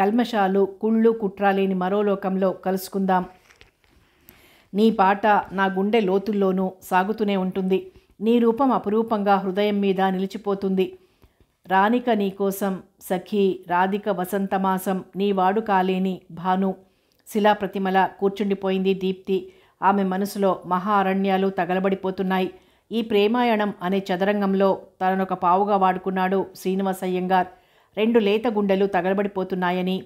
కల్మషాలు కుళ్ళు కుట్రాలేని మరో లోకంలో కలుసుకుందాం నీ పాట నా గుండె లోతుల్లోనూ సాగుతూనే ఉంటుంది నీ రూపం అపురూపంగా హృదయం మీద నిలిచిపోతుంది రానిక నీకోసం సఖీ రాధిక వసంతమాసం నీవాడు కాలేని భాను శిలాప్రతిమల కూర్చుండిపోయింది దీప్తి ఆమె మనసులో మహారణ్యాలు తగలబడిపోతున్నాయి ఈ ప్రేమాయణం అనే చదరంగంలో తననొక పావుగా వాడుకున్నాడు శ్రీనివాసయ్యంగార్ రెండు లేత గుండెలు తగలబడిపోతున్నాయని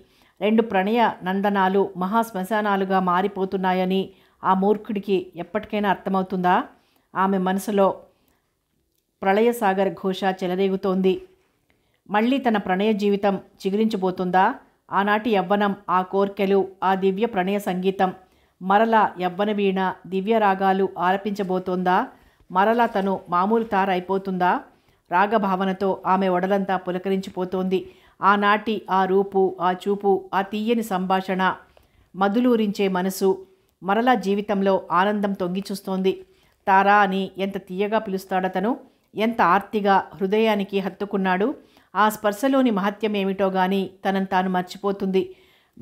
రెండు ప్రణయ నందనాలు మహాశ్మశానాలుగా మారిపోతున్నాయని ఆ మూర్ఖుడికి ఎప్పటికైనా అర్థమవుతుందా ఆమె మనసులో ప్రళయసాగర్ ఘోష చెలరేగుతోంది మళ్ళీ తన ప్రణయ జీవితం చిగురించబోతుందా ఆనాటి యవ్వనం ఆ కోర్కెలు ఆ దివ్య ప్రణయ సంగీతం మరలా యవ్వన వీణ దివ్య రాగాలు ఆలపించబోతోందా మరలా తను మామూలు తారైపోతుందా రాగభావనతో ఆమె ఒడలంతా పులకరించిపోతోంది ఆనాటి ఆ రూపు ఆ చూపు ఆ తీయని సంభాషణ మధులూరించే మనసు మరలా జీవితంలో ఆనందం తొంగిచూస్తోంది తారా అని ఎంత తీయగా పిలుస్తాడతను ఎంత ఆర్తిగా హృదయానికి హత్తుకున్నాడు ఆ స్పర్శలోని మహత్యం ఏమిటో గాని తనను తాను మర్చిపోతుంది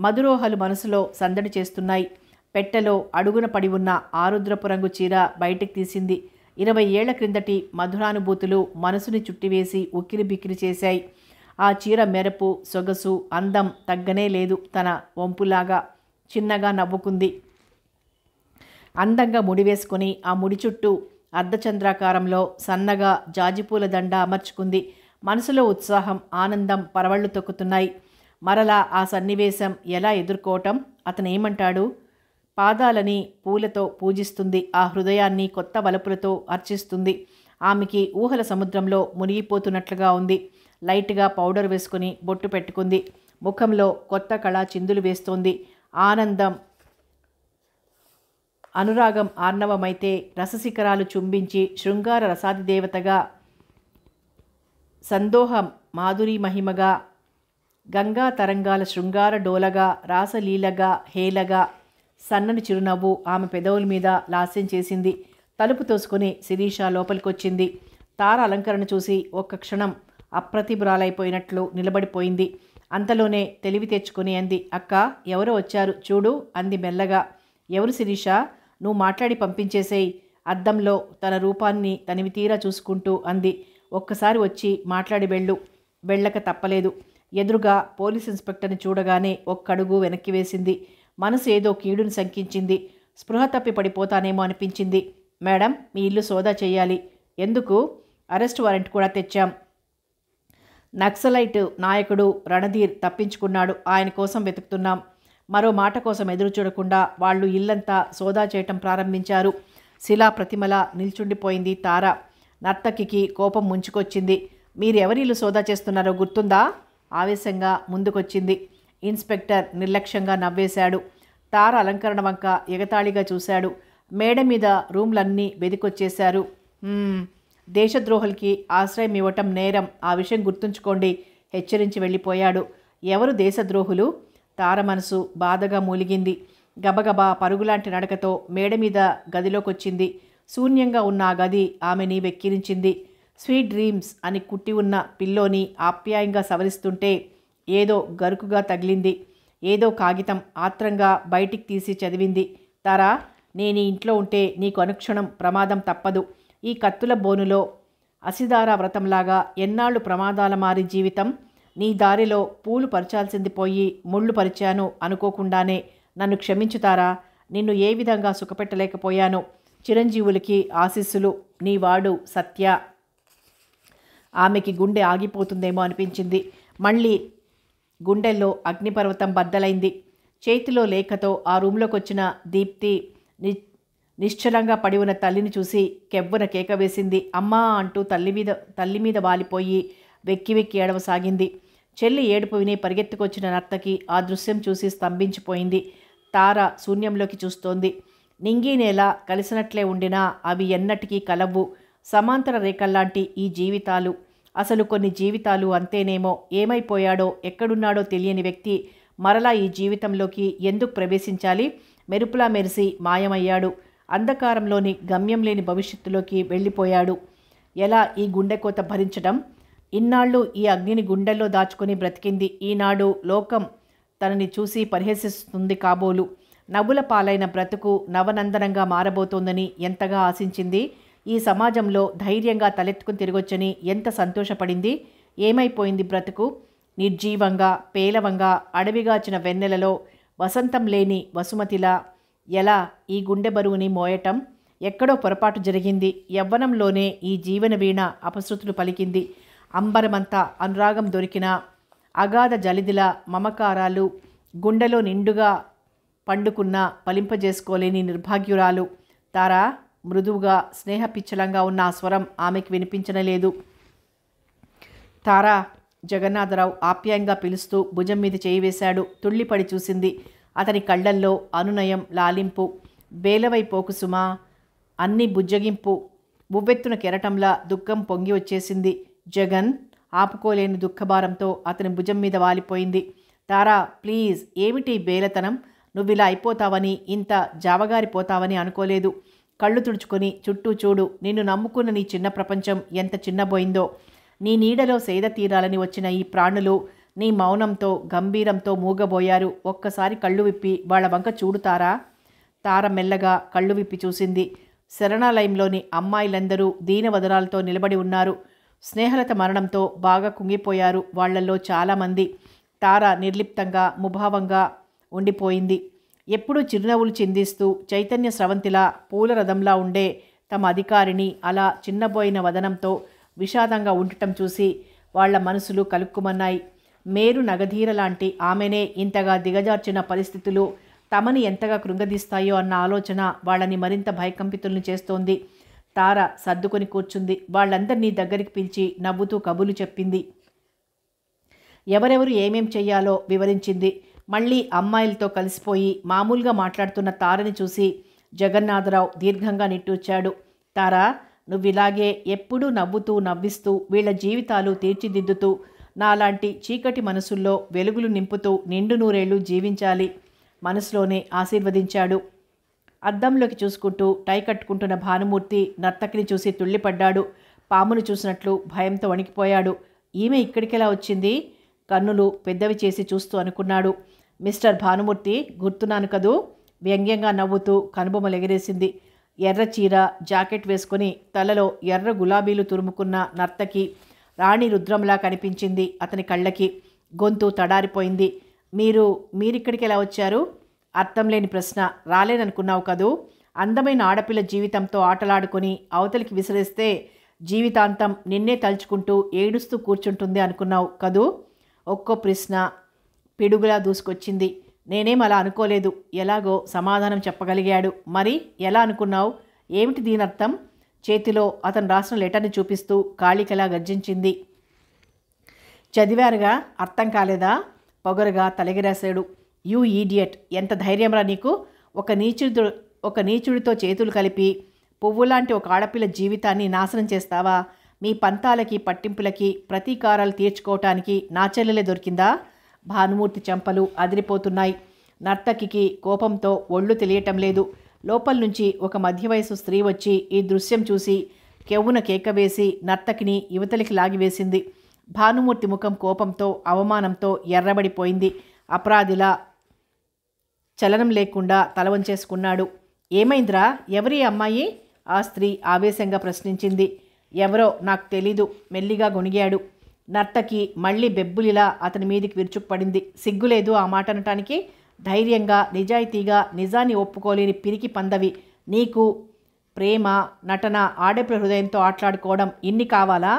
మధురోహలు మనసులో సందడి చేస్తున్నాయి పెట్టెలో అడుగున పడి ఉన్న ఆరుద్రపు రంగు చీర బయటికి తీసింది ఇరవై ఏళ్ల క్రిందటి మధురానుభూతులు మనసుని చుట్టివేసి ఉక్కిరి బిక్కిరి చేశాయి ఆ చీర మెరపు సొగసు అందం తగ్గనే లేదు తన వంపులాగా చిన్నగా నవ్వుకుంది అందంగా ముడివేసుకుని ఆ ముడి చుట్టూ అర్ధచంద్రాకారంలో సన్నగా జాజిపూల దండ అమర్చుకుంది మనసులో ఉత్సాహం ఆనందం పరవళ్ళు తొక్కుతున్నాయి మరలా ఆ సన్నివేశం ఎలా ఎదుర్కోవటం అతను ఏమంటాడు పాదాలని పూలతో పూజిస్తుంది ఆ హృదయాన్ని కొత్త వలపులతో అర్చిస్తుంది ఆమెకి ఊహల సముద్రంలో మునిగిపోతున్నట్లుగా ఉంది లైట్గా పౌడర్ వేసుకుని బొట్టు పెట్టుకుంది ముఖంలో కొత్త కళ చిందులు వేస్తోంది ఆనందం అనురాగం ఆర్ణవమైతే రసశిఖరాలు చుంబించి శృంగార రసాది దేవతగా సందోహం మాధురి మహిమగా గంగా తరంగాల శృంగార డోలగా రాసలీలగా హేలగా సన్నని చిరునవ్వు ఆమె పెదవుల మీద లాస్యం చేసింది తలుపు తోసుకుని శిరీష లోపలికొచ్చింది తార అలంకరణ చూసి ఒక్క క్షణం అప్రతిభురాలైపోయినట్లు నిలబడిపోయింది అంతలోనే తెలివి తెచ్చుకుని అంది అక్క ఎవరు వచ్చారు చూడు అంది మెల్లగా ఎవరు శిరీష నువ్వు మాట్లాడి పంపించేసేయి అద్దంలో తన రూపాన్ని తనివి తీరా చూసుకుంటూ అంది ఒక్కసారి వచ్చి మాట్లాడి వెళ్ళు వెళ్ళక తప్పలేదు ఎదురుగా పోలీస్ ఇన్స్పెక్టర్ని చూడగానే ఒక్కడుగు వెనక్కి వేసింది మనసు ఏదో కీడును శంకించింది స్పృహ తప్పి పడిపోతానేమో అనిపించింది మేడం మీ ఇల్లు సోదా చేయాలి ఎందుకు అరెస్ట్ వారెంట్ కూడా తెచ్చాం నక్సలైట్ నాయకుడు రణధీర్ తప్పించుకున్నాడు ఆయన కోసం వెతుకుతున్నాం మరో మాట కోసం ఎదురు చూడకుండా వాళ్ళు ఇల్లంతా సోదా చేయటం ప్రారంభించారు శిలా ప్రతిమల నిల్చుండిపోయింది తారా నర్తకికి కోపం ముంచుకొచ్చింది మీరెవరిల్లు సోదా చేస్తున్నారో గుర్తుందా ఆవేశంగా ముందుకొచ్చింది ఇన్స్పెక్టర్ నిర్లక్ష్యంగా నవ్వేశాడు తార అలంకరణ వంక ఎగతాళిగా చూశాడు మేడ మీద రూమ్లన్నీ వెదికొచ్చేశారు దేశద్రోహులకి ఆశ్రయం ఇవ్వటం నేరం ఆ విషయం గుర్తుంచుకోండి హెచ్చరించి వెళ్ళిపోయాడు ఎవరు దేశద్రోహులు తార మనసు బాధగా మూలిగింది గబగబా పరుగులాంటి నడకతో మేడ మీద గదిలోకొచ్చింది శూన్యంగా ఉన్న ఆ గది ఆమెని వెక్కిరించింది స్వీట్ డ్రీమ్స్ అని కుట్టి ఉన్న పిల్లోని ఆప్యాయంగా సవరిస్తుంటే ఏదో గరుకుగా తగిలింది ఏదో కాగితం ఆత్రంగా బయటికి తీసి చదివింది తారా నేను ఇంట్లో ఉంటే నీకు అనుక్షణం ప్రమాదం తప్పదు ఈ కత్తుల బోనులో అసిదార వ్రతంలాగా ఎన్నాళ్ళు ప్రమాదాల మారి జీవితం నీ దారిలో పూలు పరిచాల్సింది పోయి ముళ్ళు పరిచాను అనుకోకుండానే నన్ను క్షమించుతారా నిన్ను ఏ విధంగా సుఖపెట్టలేకపోయాను చిరంజీవులకి ఆశీస్సులు నీవాడు సత్య ఆమెకి గుండె ఆగిపోతుందేమో అనిపించింది మళ్ళీ గుండెల్లో అగ్నిపర్వతం బద్దలైంది చేతిలో లేఖతో ఆ రూమ్లోకి వచ్చిన దీప్తి ని నిశ్చలంగా పడి ఉన్న తల్లిని చూసి కెవ్వున కేక వేసింది అమ్మా అంటూ తల్లి మీద తల్లి మీద వాలిపోయి వెక్కి వెక్కి ఏడవసాగింది చెల్లి ఏడుపు విని పరిగెత్తుకొచ్చిన నర్తకి ఆ దృశ్యం చూసి స్తంభించిపోయింది తార శూన్యంలోకి చూస్తోంది నింగి నేల కలిసినట్లే ఉండినా అవి ఎన్నటికీ కలవు సమాంతర రేఖల్లాంటి ఈ జీవితాలు అసలు కొన్ని జీవితాలు అంతేనేమో ఏమైపోయాడో ఎక్కడున్నాడో తెలియని వ్యక్తి మరలా ఈ జీవితంలోకి ఎందుకు ప్రవేశించాలి మెరుపులా మెరిసి మాయమయ్యాడు అంధకారంలోని గమ్యం లేని భవిష్యత్తులోకి వెళ్ళిపోయాడు ఎలా ఈ గుండెకోత భరించడం ఇన్నాళ్ళు ఈ అగ్నిని గుండెల్లో దాచుకుని బ్రతికింది ఈనాడు లోకం తనని చూసి పరిహసిస్తుంది కాబోలు నవ్వుల పాలైన బ్రతుకు నవనందనంగా మారబోతోందని ఎంతగా ఆశించింది ఈ సమాజంలో ధైర్యంగా తలెత్తుకుని తిరగొచ్చని ఎంత సంతోషపడింది ఏమైపోయింది బ్రతుకు నిర్జీవంగా పేలవంగా అడవిగాచిన వెన్నెలలో వసంతం లేని వసుమతిలా ఎలా ఈ గుండె బరువుని మోయటం ఎక్కడో పొరపాటు జరిగింది యవ్వనంలోనే ఈ జీవన వీణ అపశృతులు పలికింది అంబరమంతా అనురాగం దొరికిన అగాధ జలిదిల మమకారాలు గుండెలో నిండుగా పండుకున్న పలింపజేసుకోలేని నిర్భాగ్యురాలు తారా మృదువుగా స్నేహపిచ్చలంగా ఉన్న ఆ స్వరం ఆమెకు వినిపించనలేదు తారా జగన్నాథరావు ఆప్యాయంగా పిలుస్తూ భుజం మీద చేయి వేశాడు తుళ్ళిపడి చూసింది అతని కళ్ళల్లో అనునయం లాలింపు బేలవై పోకుసుమా అన్ని బుజ్జగింపు ఉవ్వెత్తున కెరటంలా దుఃఖం పొంగి వచ్చేసింది జగన్ ఆపుకోలేని దుఃఖభారంతో అతని భుజం మీద వాలిపోయింది తారా ప్లీజ్ ఏమిటి బేలతనం నువ్విలా అయిపోతావని ఇంత జావగారిపోతావని అనుకోలేదు కళ్ళు తుడుచుకొని చుట్టూ చూడు నిన్ను నమ్ముకున్న నీ చిన్న ప్రపంచం ఎంత చిన్నబోయిందో నీ నీడలో సేద తీరాలని వచ్చిన ఈ ప్రాణులు నీ మౌనంతో గంభీరంతో మూగబోయారు ఒక్కసారి కళ్ళు విప్పి వాళ్ళ వంక చూడుతారా తార మెల్లగా కళ్ళు విప్పి చూసింది శరణాలయంలోని అమ్మాయిలందరూ దీనవదనాలతో నిలబడి ఉన్నారు స్నేహలత మరణంతో బాగా కుంగిపోయారు వాళ్లల్లో చాలామంది తార నిర్లిప్తంగా ముభావంగా ఉండిపోయింది ఎప్పుడూ చిరునవ్వులు చిందిస్తూ చైతన్య స్రవంతిలా పూల రథంలా ఉండే తమ అధికారిని అలా చిన్నబోయిన వదనంతో విషాదంగా ఉండటం చూసి వాళ్ల మనసులు కలుక్కుమన్నాయి మేరు నగధీర లాంటి ఆమెనే ఇంతగా దిగజార్చిన పరిస్థితులు తమని ఎంతగా కృంగదీస్తాయో అన్న ఆలోచన వాళ్ళని మరింత భయకంపితుల్ని చేస్తోంది తార సర్దుకొని కూర్చుంది వాళ్ళందరినీ దగ్గరికి పిలిచి నవ్వుతూ కబులు చెప్పింది ఎవరెవరు ఏమేం చెయ్యాలో వివరించింది మళ్ళీ అమ్మాయిలతో కలిసిపోయి మామూలుగా మాట్లాడుతున్న తారని చూసి జగన్నాథరావు దీర్ఘంగా నిట్టూచాడు తారా నువ్విలాగే ఎప్పుడూ నవ్వుతూ నవ్విస్తూ వీళ్ల జీవితాలు తీర్చిదిద్దుతూ నాలాంటి చీకటి మనసుల్లో వెలుగులు నింపుతూ నిండు నూరేళ్లు జీవించాలి మనసులోనే ఆశీర్వదించాడు అద్దంలోకి చూసుకుంటూ టై కట్టుకుంటున్న భానుమూర్తి నర్తకిని చూసి తుళ్ళిపడ్డాడు పామును చూసినట్లు భయంతో వణికిపోయాడు ఈమె ఇక్కడికెలా వచ్చింది కన్నులు పెద్దవి చేసి చూస్తూ అనుకున్నాడు మిస్టర్ భానుమూర్తి గుర్తున్నాను కదూ వ్యంగ్యంగా నవ్వుతూ కనుబొమ్మలు ఎగిరేసింది ఎర్ర చీర జాకెట్ వేసుకుని తలలో ఎర్ర గులాబీలు తురుముకున్న నర్తకి రాణి రుద్రంలా కనిపించింది అతని కళ్ళకి గొంతు తడారిపోయింది మీరు మీరిక్కడికి ఎలా వచ్చారు అర్థం లేని ప్రశ్న రాలేననుకున్నావు కదూ అందమైన ఆడపిల్ల జీవితంతో ఆటలాడుకొని అవతలికి విసిరేస్తే జీవితాంతం నిన్నే తలుచుకుంటూ ఏడుస్తూ కూర్చుంటుంది అనుకున్నావు కదూ ఒక్కో ప్రశ్న పిడుగులా దూసుకొచ్చింది నేనేం అలా అనుకోలేదు ఎలాగో సమాధానం చెప్పగలిగాడు మరి ఎలా అనుకున్నావు ఏమిటి దీనర్థం చేతిలో అతను రాసిన లెటర్ని చూపిస్తూ కాళికలా గర్జించింది చదివారుగా అర్థం కాలేదా పొగరుగా తలగిరాశాడు యూ ఈడియట్ ఎంత ధైర్యంరా నీకు ఒక నీచుడు ఒక నీచుడితో చేతులు కలిపి పువ్వులాంటి ఒక ఆడపిల్ల జీవితాన్ని నాశనం చేస్తావా మీ పంతాలకి పట్టింపులకి ప్రతీకారాలు తీర్చుకోవటానికి నా చెల్లెలే దొరికిందా భానుమూర్తి చెంపలు అదిరిపోతున్నాయి నర్తకికి కోపంతో ఒళ్ళు తెలియటం లేదు లోపల నుంచి ఒక మధ్య వయసు స్త్రీ వచ్చి ఈ దృశ్యం చూసి కెవ్వున కేకవేసి నర్తకిని యువతలికి లాగివేసింది భానుమూర్తి ముఖం కోపంతో అవమానంతో ఎర్రబడిపోయింది అపరాధిలా చలనం లేకుండా తలవంచేసుకున్నాడు ఏమైందిరా ఎవరి అమ్మాయి ఆ స్త్రీ ఆవేశంగా ప్రశ్నించింది ఎవరో నాకు తెలీదు మెల్లిగా గొణిగాడు నర్తకి మళ్ళీ బెబ్బులిలా అతని మీదికి విరుచుకుపడింది సిగ్గులేదు ఆ మాట అనటానికి ధైర్యంగా నిజాయితీగా నిజాన్ని ఒప్పుకోలేని పిరికి పందవి నీకు ప్రేమ నటన ఆడపిల్ల హృదయంతో ఆటలాడుకోవడం ఇన్ని కావాలా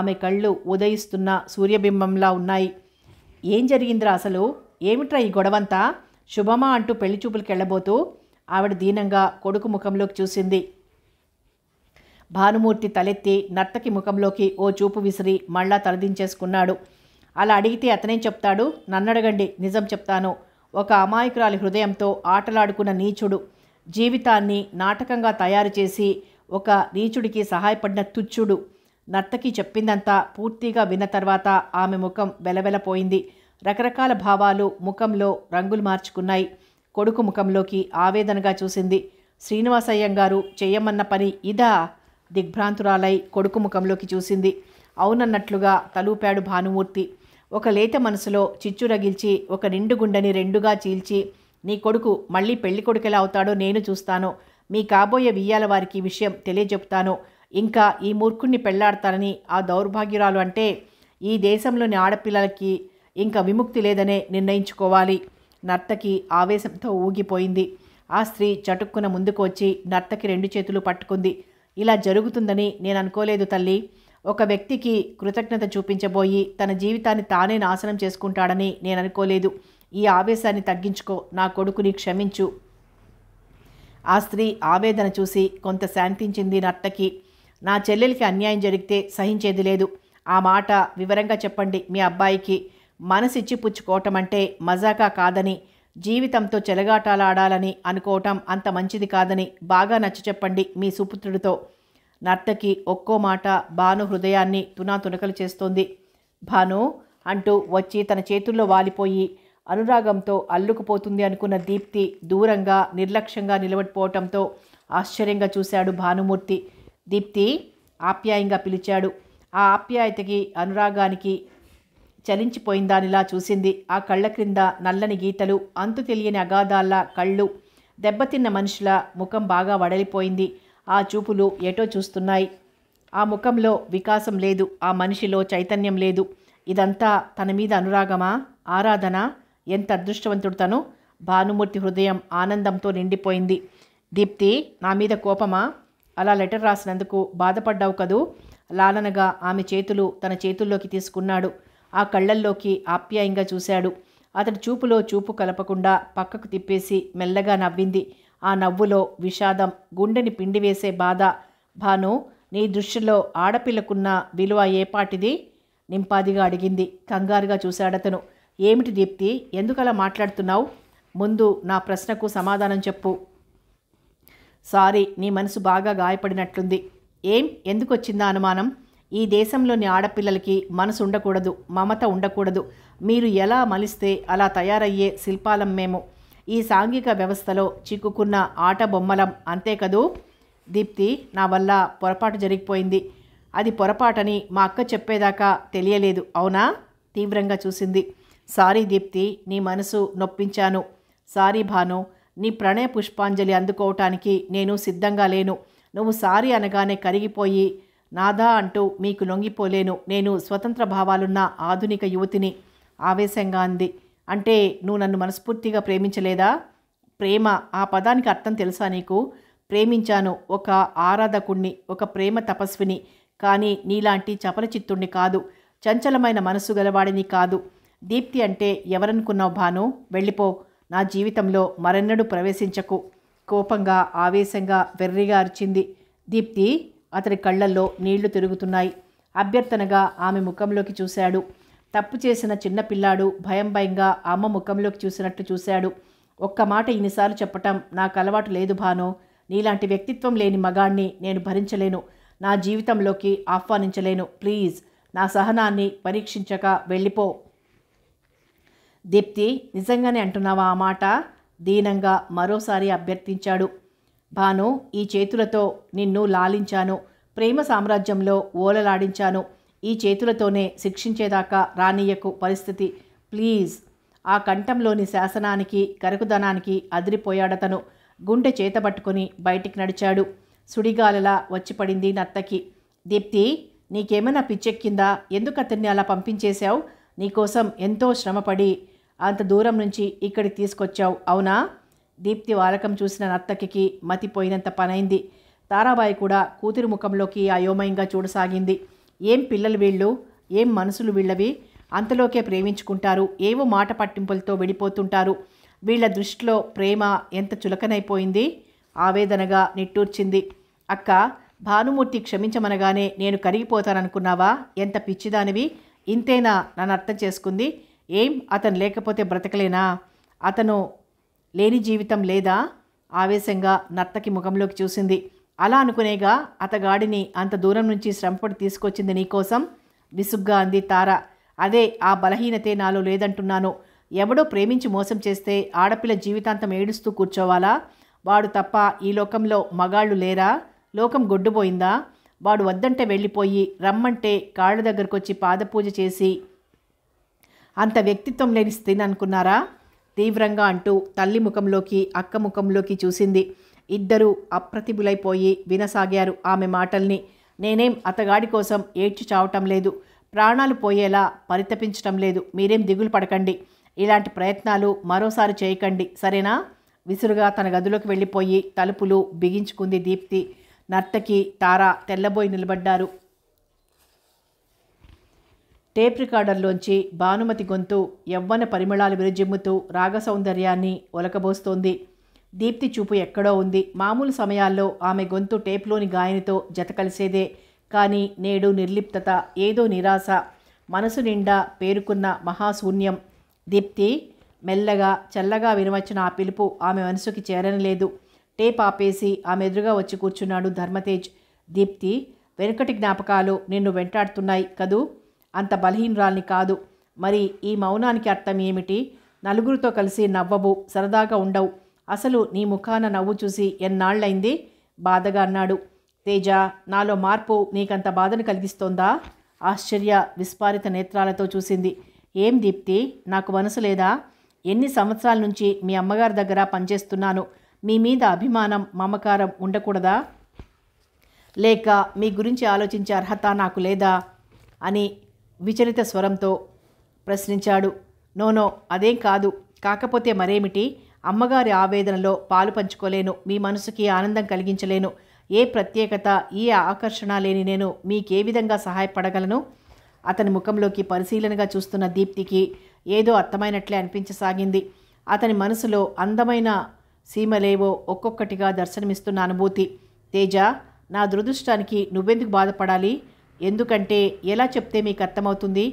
ఆమె కళ్ళు ఉదయిస్తున్న సూర్యబింబంలా ఉన్నాయి ఏం జరిగిందిరా అసలు ఏమిట్రా ఈ గొడవంతా శుభమా అంటూ పెళ్లి చూపులకి వెళ్ళబోతూ ఆవిడ దీనంగా కొడుకు ముఖంలోకి చూసింది భానుమూర్తి తలెత్తి నర్తకి ముఖంలోకి ఓ చూపు విసిరి మళ్ళా తలదించేసుకున్నాడు అలా అడిగితే అతనేం చెప్తాడు నన్నడగండి నిజం చెప్తాను ఒక అమాయకురాలి హృదయంతో ఆటలాడుకున్న నీచుడు జీవితాన్ని నాటకంగా తయారు చేసి ఒక నీచుడికి సహాయపడిన తుచ్చుడు నర్తకి చెప్పిందంతా పూర్తిగా విన్న తర్వాత ఆమె ముఖం వెలవెలపోయింది రకరకాల భావాలు ముఖంలో రంగులు మార్చుకున్నాయి కొడుకు ముఖంలోకి ఆవేదనగా చూసింది శ్రీనివాసయ్యంగారు గారు చేయమన్న పని ఇదా దిగ్భ్రాంతురాలై కొడుకు ముఖంలోకి చూసింది అవునన్నట్లుగా తలూపాడు భానుమూర్తి ఒక లేత మనసులో చిచ్చురగిల్చి ఒక నిండు గుండెని రెండుగా చీల్చి నీ కొడుకు మళ్ళీ పెళ్లి కొడుకెలా అవుతాడో నేను చూస్తాను మీ కాబోయే వియ్యాల వారికి విషయం తెలియజెప్తాను ఇంకా ఈ మూర్ఖుణ్ణి పెళ్లాడతానని ఆ దౌర్భాగ్యురాలు అంటే ఈ దేశంలోని ఆడపిల్లలకి ఇంకా విముక్తి లేదనే నిర్ణయించుకోవాలి నర్తకి ఆవేశంతో ఊగిపోయింది ఆ స్త్రీ చటుక్కున ముందుకు వచ్చి నర్తకి రెండు చేతులు పట్టుకుంది ఇలా జరుగుతుందని నేను అనుకోలేదు తల్లి ఒక వ్యక్తికి కృతజ్ఞత చూపించబోయి తన జీవితాన్ని తానే నాశనం చేసుకుంటాడని నేను అనుకోలేదు ఈ ఆవేశాన్ని తగ్గించుకో నా కొడుకుని క్షమించు ఆ స్త్రీ ఆవేదన చూసి కొంత శాంతించింది నర్తకి నా చెల్లెలికి అన్యాయం జరిగితే సహించేది లేదు ఆ మాట వివరంగా చెప్పండి మీ అబ్బాయికి మనసిచ్చి పుచ్చుకోవటం అంటే మజాకా కాదని జీవితంతో చెలగాటాలాడాలని అనుకోవటం అంత మంచిది కాదని బాగా చెప్పండి మీ సుపుత్రుడితో నర్తకి ఒక్కో మాట భాను హృదయాన్ని తునాతునకలు చేస్తోంది భాను అంటూ వచ్చి తన చేతుల్లో వాలిపోయి అనురాగంతో అల్లుకుపోతుంది అనుకున్న దీప్తి దూరంగా నిర్లక్ష్యంగా నిలబడిపోవటంతో ఆశ్చర్యంగా చూశాడు భానుమూర్తి దీప్తి ఆప్యాయంగా పిలిచాడు ఆ ఆప్యాయతకి అనురాగానికి చలించిపోయిందానిలా చూసింది ఆ కళ్ళ క్రింద నల్లని గీతలు అంతు తెలియని అగాధాల కళ్ళు దెబ్బతిన్న మనుషుల ముఖం బాగా వడలిపోయింది ఆ చూపులు ఎటో చూస్తున్నాయి ఆ ముఖంలో వికాసం లేదు ఆ మనిషిలో చైతన్యం లేదు ఇదంతా తన మీద అనురాగమా ఆరాధన ఎంత అదృష్టవంతుడు తను భానుమూర్తి హృదయం ఆనందంతో నిండిపోయింది దీప్తి నా మీద కోపమా అలా లెటర్ రాసినందుకు బాధపడ్డావు కదూ లాలనగా ఆమె చేతులు తన చేతుల్లోకి తీసుకున్నాడు ఆ కళ్ళల్లోకి ఆప్యాయంగా చూశాడు అతడి చూపులో చూపు కలపకుండా పక్కకు తిప్పేసి మెల్లగా నవ్వింది ఆ నవ్వులో విషాదం గుండెని పిండివేసే బాధ భాను నీ దృష్టిలో ఆడపిల్లకున్న విలువ ఏపాటిది నింపాదిగా అడిగింది కంగారుగా చూశాడతను ఏమిటి దీప్తి ఎందుకలా మాట్లాడుతున్నావు ముందు నా ప్రశ్నకు సమాధానం చెప్పు సారీ నీ మనసు బాగా గాయపడినట్లుంది ఏం ఎందుకు వచ్చిందా అనుమానం ఈ దేశంలోని ఆడపిల్లలకి మనసు ఉండకూడదు మమత ఉండకూడదు మీరు ఎలా మలిస్తే అలా తయారయ్యే శిల్పాలం మేము ఈ సాంఘిక వ్యవస్థలో చిక్కుకున్న ఆట బొమ్మలం అంతే కదూ దీప్తి నా వల్ల పొరపాటు జరిగిపోయింది అది పొరపాటని మా అక్క చెప్పేదాకా తెలియలేదు అవునా తీవ్రంగా చూసింది సారీ దీప్తి నీ మనసు నొప్పించాను సారీ భాను నీ ప్రణయ పుష్పాంజలి అందుకోవటానికి నేను సిద్ధంగా లేను నువ్వు సారీ అనగానే కరిగిపోయి నాదా అంటూ మీకు లొంగిపోలేను నేను స్వతంత్ర భావాలున్న ఆధునిక యువతిని ఆవేశంగా అంది అంటే నువ్వు నన్ను మనస్ఫూర్తిగా ప్రేమించలేదా ప్రేమ ఆ పదానికి అర్థం తెలుసా నీకు ప్రేమించాను ఒక ఆరాధకుణ్ణి ఒక ప్రేమ తపస్విని కానీ నీలాంటి చపలచిత్తుణ్ణి కాదు చంచలమైన మనసు గలవాడిని కాదు దీప్తి అంటే ఎవరనుకున్నావు భాను వెళ్ళిపో నా జీవితంలో మరెన్నడూ ప్రవేశించకు కోపంగా ఆవేశంగా వెర్రిగా అరిచింది దీప్తి అతడి కళ్ళల్లో నీళ్లు తిరుగుతున్నాయి అభ్యర్థనగా ఆమె ముఖంలోకి చూశాడు తప్పు చేసిన చిన్నపిల్లాడు భయం భయంగా అమ్మ ముఖంలోకి చూసినట్టు చూశాడు ఒక్క మాట ఇన్నిసార్లు చెప్పటం నాకు అలవాటు లేదు భాను నీలాంటి వ్యక్తిత్వం లేని మగాణ్ణి నేను భరించలేను నా జీవితంలోకి ఆహ్వానించలేను ప్లీజ్ నా సహనాన్ని పరీక్షించక వెళ్ళిపో దీప్తి నిజంగానే అంటున్నావా ఆ మాట దీనంగా మరోసారి అభ్యర్థించాడు భాను ఈ చేతులతో నిన్ను లాలించాను ప్రేమ సామ్రాజ్యంలో ఓలలాడించాను ఈ చేతులతోనే శిక్షించేదాకా రానియకు పరిస్థితి ప్లీజ్ ఆ కంఠంలోని శాసనానికి కరకుదనానికి అదిరిపోయాడతను గుండె చేతబట్టుకుని బయటికి నడిచాడు సుడిగాలలా వచ్చిపడింది నత్తకి దీప్తి నీకేమైనా పిచ్చెక్కిందా ఎందుకు అతన్ని అలా పంపించేశావు నీకోసం ఎంతో శ్రమపడి అంత దూరం నుంచి ఇక్కడికి తీసుకొచ్చావు అవునా దీప్తి వారకం చూసిన నర్తకికి మతిపోయినంత పనైంది తారాబాయి కూడా కూతురు ముఖంలోకి అయోమయంగా చూడసాగింది ఏం పిల్లలు వీళ్ళు ఏం మనసులు వీళ్ళవి అంతలోకే ప్రేమించుకుంటారు ఏవో మాట పట్టింపులతో వెళ్ళిపోతుంటారు వీళ్ళ దృష్టిలో ప్రేమ ఎంత చులకనైపోయింది ఆవేదనగా నిట్టూర్చింది అక్క భానుమూర్తి క్షమించమనగానే నేను కరిగిపోతాననుకున్నావా ఎంత పిచ్చిదానివి ఇంతేనా నన్ను అర్థం చేసుకుంది ఏం అతను లేకపోతే బ్రతకలేనా అతను లేని జీవితం లేదా ఆవేశంగా నర్తకి ముఖంలోకి చూసింది అలా అనుకునేగా అతగాడిని అంత దూరం నుంచి శ్రమపడి తీసుకొచ్చింది నీకోసం విసుగ్గా అంది తార అదే ఆ బలహీనతే నాలో లేదంటున్నాను ఎవడో ప్రేమించి మోసం చేస్తే ఆడపిల్ల జీవితాంతం ఏడుస్తూ కూర్చోవాలా వాడు తప్ప ఈ లోకంలో మగాళ్ళు లేరా లోకం గొడ్డుపోయిందా వాడు వద్దంటే వెళ్ళిపోయి రమ్మంటే కాళ్ళ దగ్గరకు వచ్చి పాదపూజ చేసి అంత వ్యక్తిత్వం లేని స్త్రీని అనుకున్నారా తీవ్రంగా అంటూ తల్లి ముఖంలోకి అక్క ముఖంలోకి చూసింది ఇద్దరూ అప్రతిభులైపోయి వినసాగారు ఆమె మాటల్ని నేనేం అతగాడి కోసం ఏడ్చి చావటం లేదు ప్రాణాలు పోయేలా పరితపించటం లేదు మీరేం దిగులు పడకండి ఇలాంటి ప్రయత్నాలు మరోసారి చేయకండి సరేనా విసురుగా తన గదిలోకి వెళ్ళిపోయి తలుపులు బిగించుకుంది దీప్తి నర్తకి తారా తెల్లబోయి నిలబడ్డారు టేప్ రికార్డర్లోంచి భానుమతి గొంతు యవ్వన పరిమళాలు విరజిమ్ముతూ రాగ సౌందర్యాన్ని ఒలకబోస్తోంది దీప్తి చూపు ఎక్కడో ఉంది మామూలు సమయాల్లో ఆమె గొంతు టేప్లోని గాయనితో జత కలిసేదే కానీ నేడు నిర్లిప్తత ఏదో నిరాశ మనసు నిండా పేరుకున్న మహాశూన్యం దీప్తి మెల్లగా చల్లగా వినవచ్చిన ఆ పిలుపు ఆమె మనసుకి చేరనలేదు టేప్ ఆపేసి ఆమె ఎదురుగా వచ్చి కూర్చున్నాడు ధర్మతేజ్ దీప్తి వెనుకటి జ్ఞాపకాలు నిన్ను వెంటాడుతున్నాయి కదూ అంత బలహీనరాల్ని కాదు మరి ఈ మౌనానికి అర్థం ఏమిటి నలుగురితో కలిసి నవ్వవు సరదాగా ఉండవు అసలు నీ ముఖాన నవ్వు చూసి ఎన్నాళ్ళైంది బాధగా అన్నాడు తేజ నాలో మార్పు నీకంత బాధను కలిగిస్తోందా ఆశ్చర్య విస్పారిత నేత్రాలతో చూసింది ఏం దీప్తి నాకు మనసు లేదా ఎన్ని సంవత్సరాల నుంచి మీ అమ్మగారి దగ్గర పనిచేస్తున్నాను మీ మీద అభిమానం మమకారం ఉండకూడదా లేక మీ గురించి ఆలోచించే అర్హత నాకు లేదా అని విచలిత స్వరంతో ప్రశ్నించాడు నోనో అదేం కాదు కాకపోతే మరేమిటి అమ్మగారి ఆవేదనలో పాలు పంచుకోలేను మీ మనసుకి ఆనందం కలిగించలేను ఏ ప్రత్యేకత ఏ ఆకర్షణ లేని నేను మీకే విధంగా సహాయపడగలను అతని ముఖంలోకి పరిశీలనగా చూస్తున్న దీప్తికి ఏదో అర్థమైనట్లే అనిపించసాగింది అతని మనసులో అందమైన సీమలేవో ఒక్కొక్కటిగా దర్శనమిస్తున్న అనుభూతి తేజ నా దురదృష్టానికి నువ్వెందుకు బాధపడాలి ఎందుకంటే ఎలా చెప్తే మీకు అర్థమవుతుంది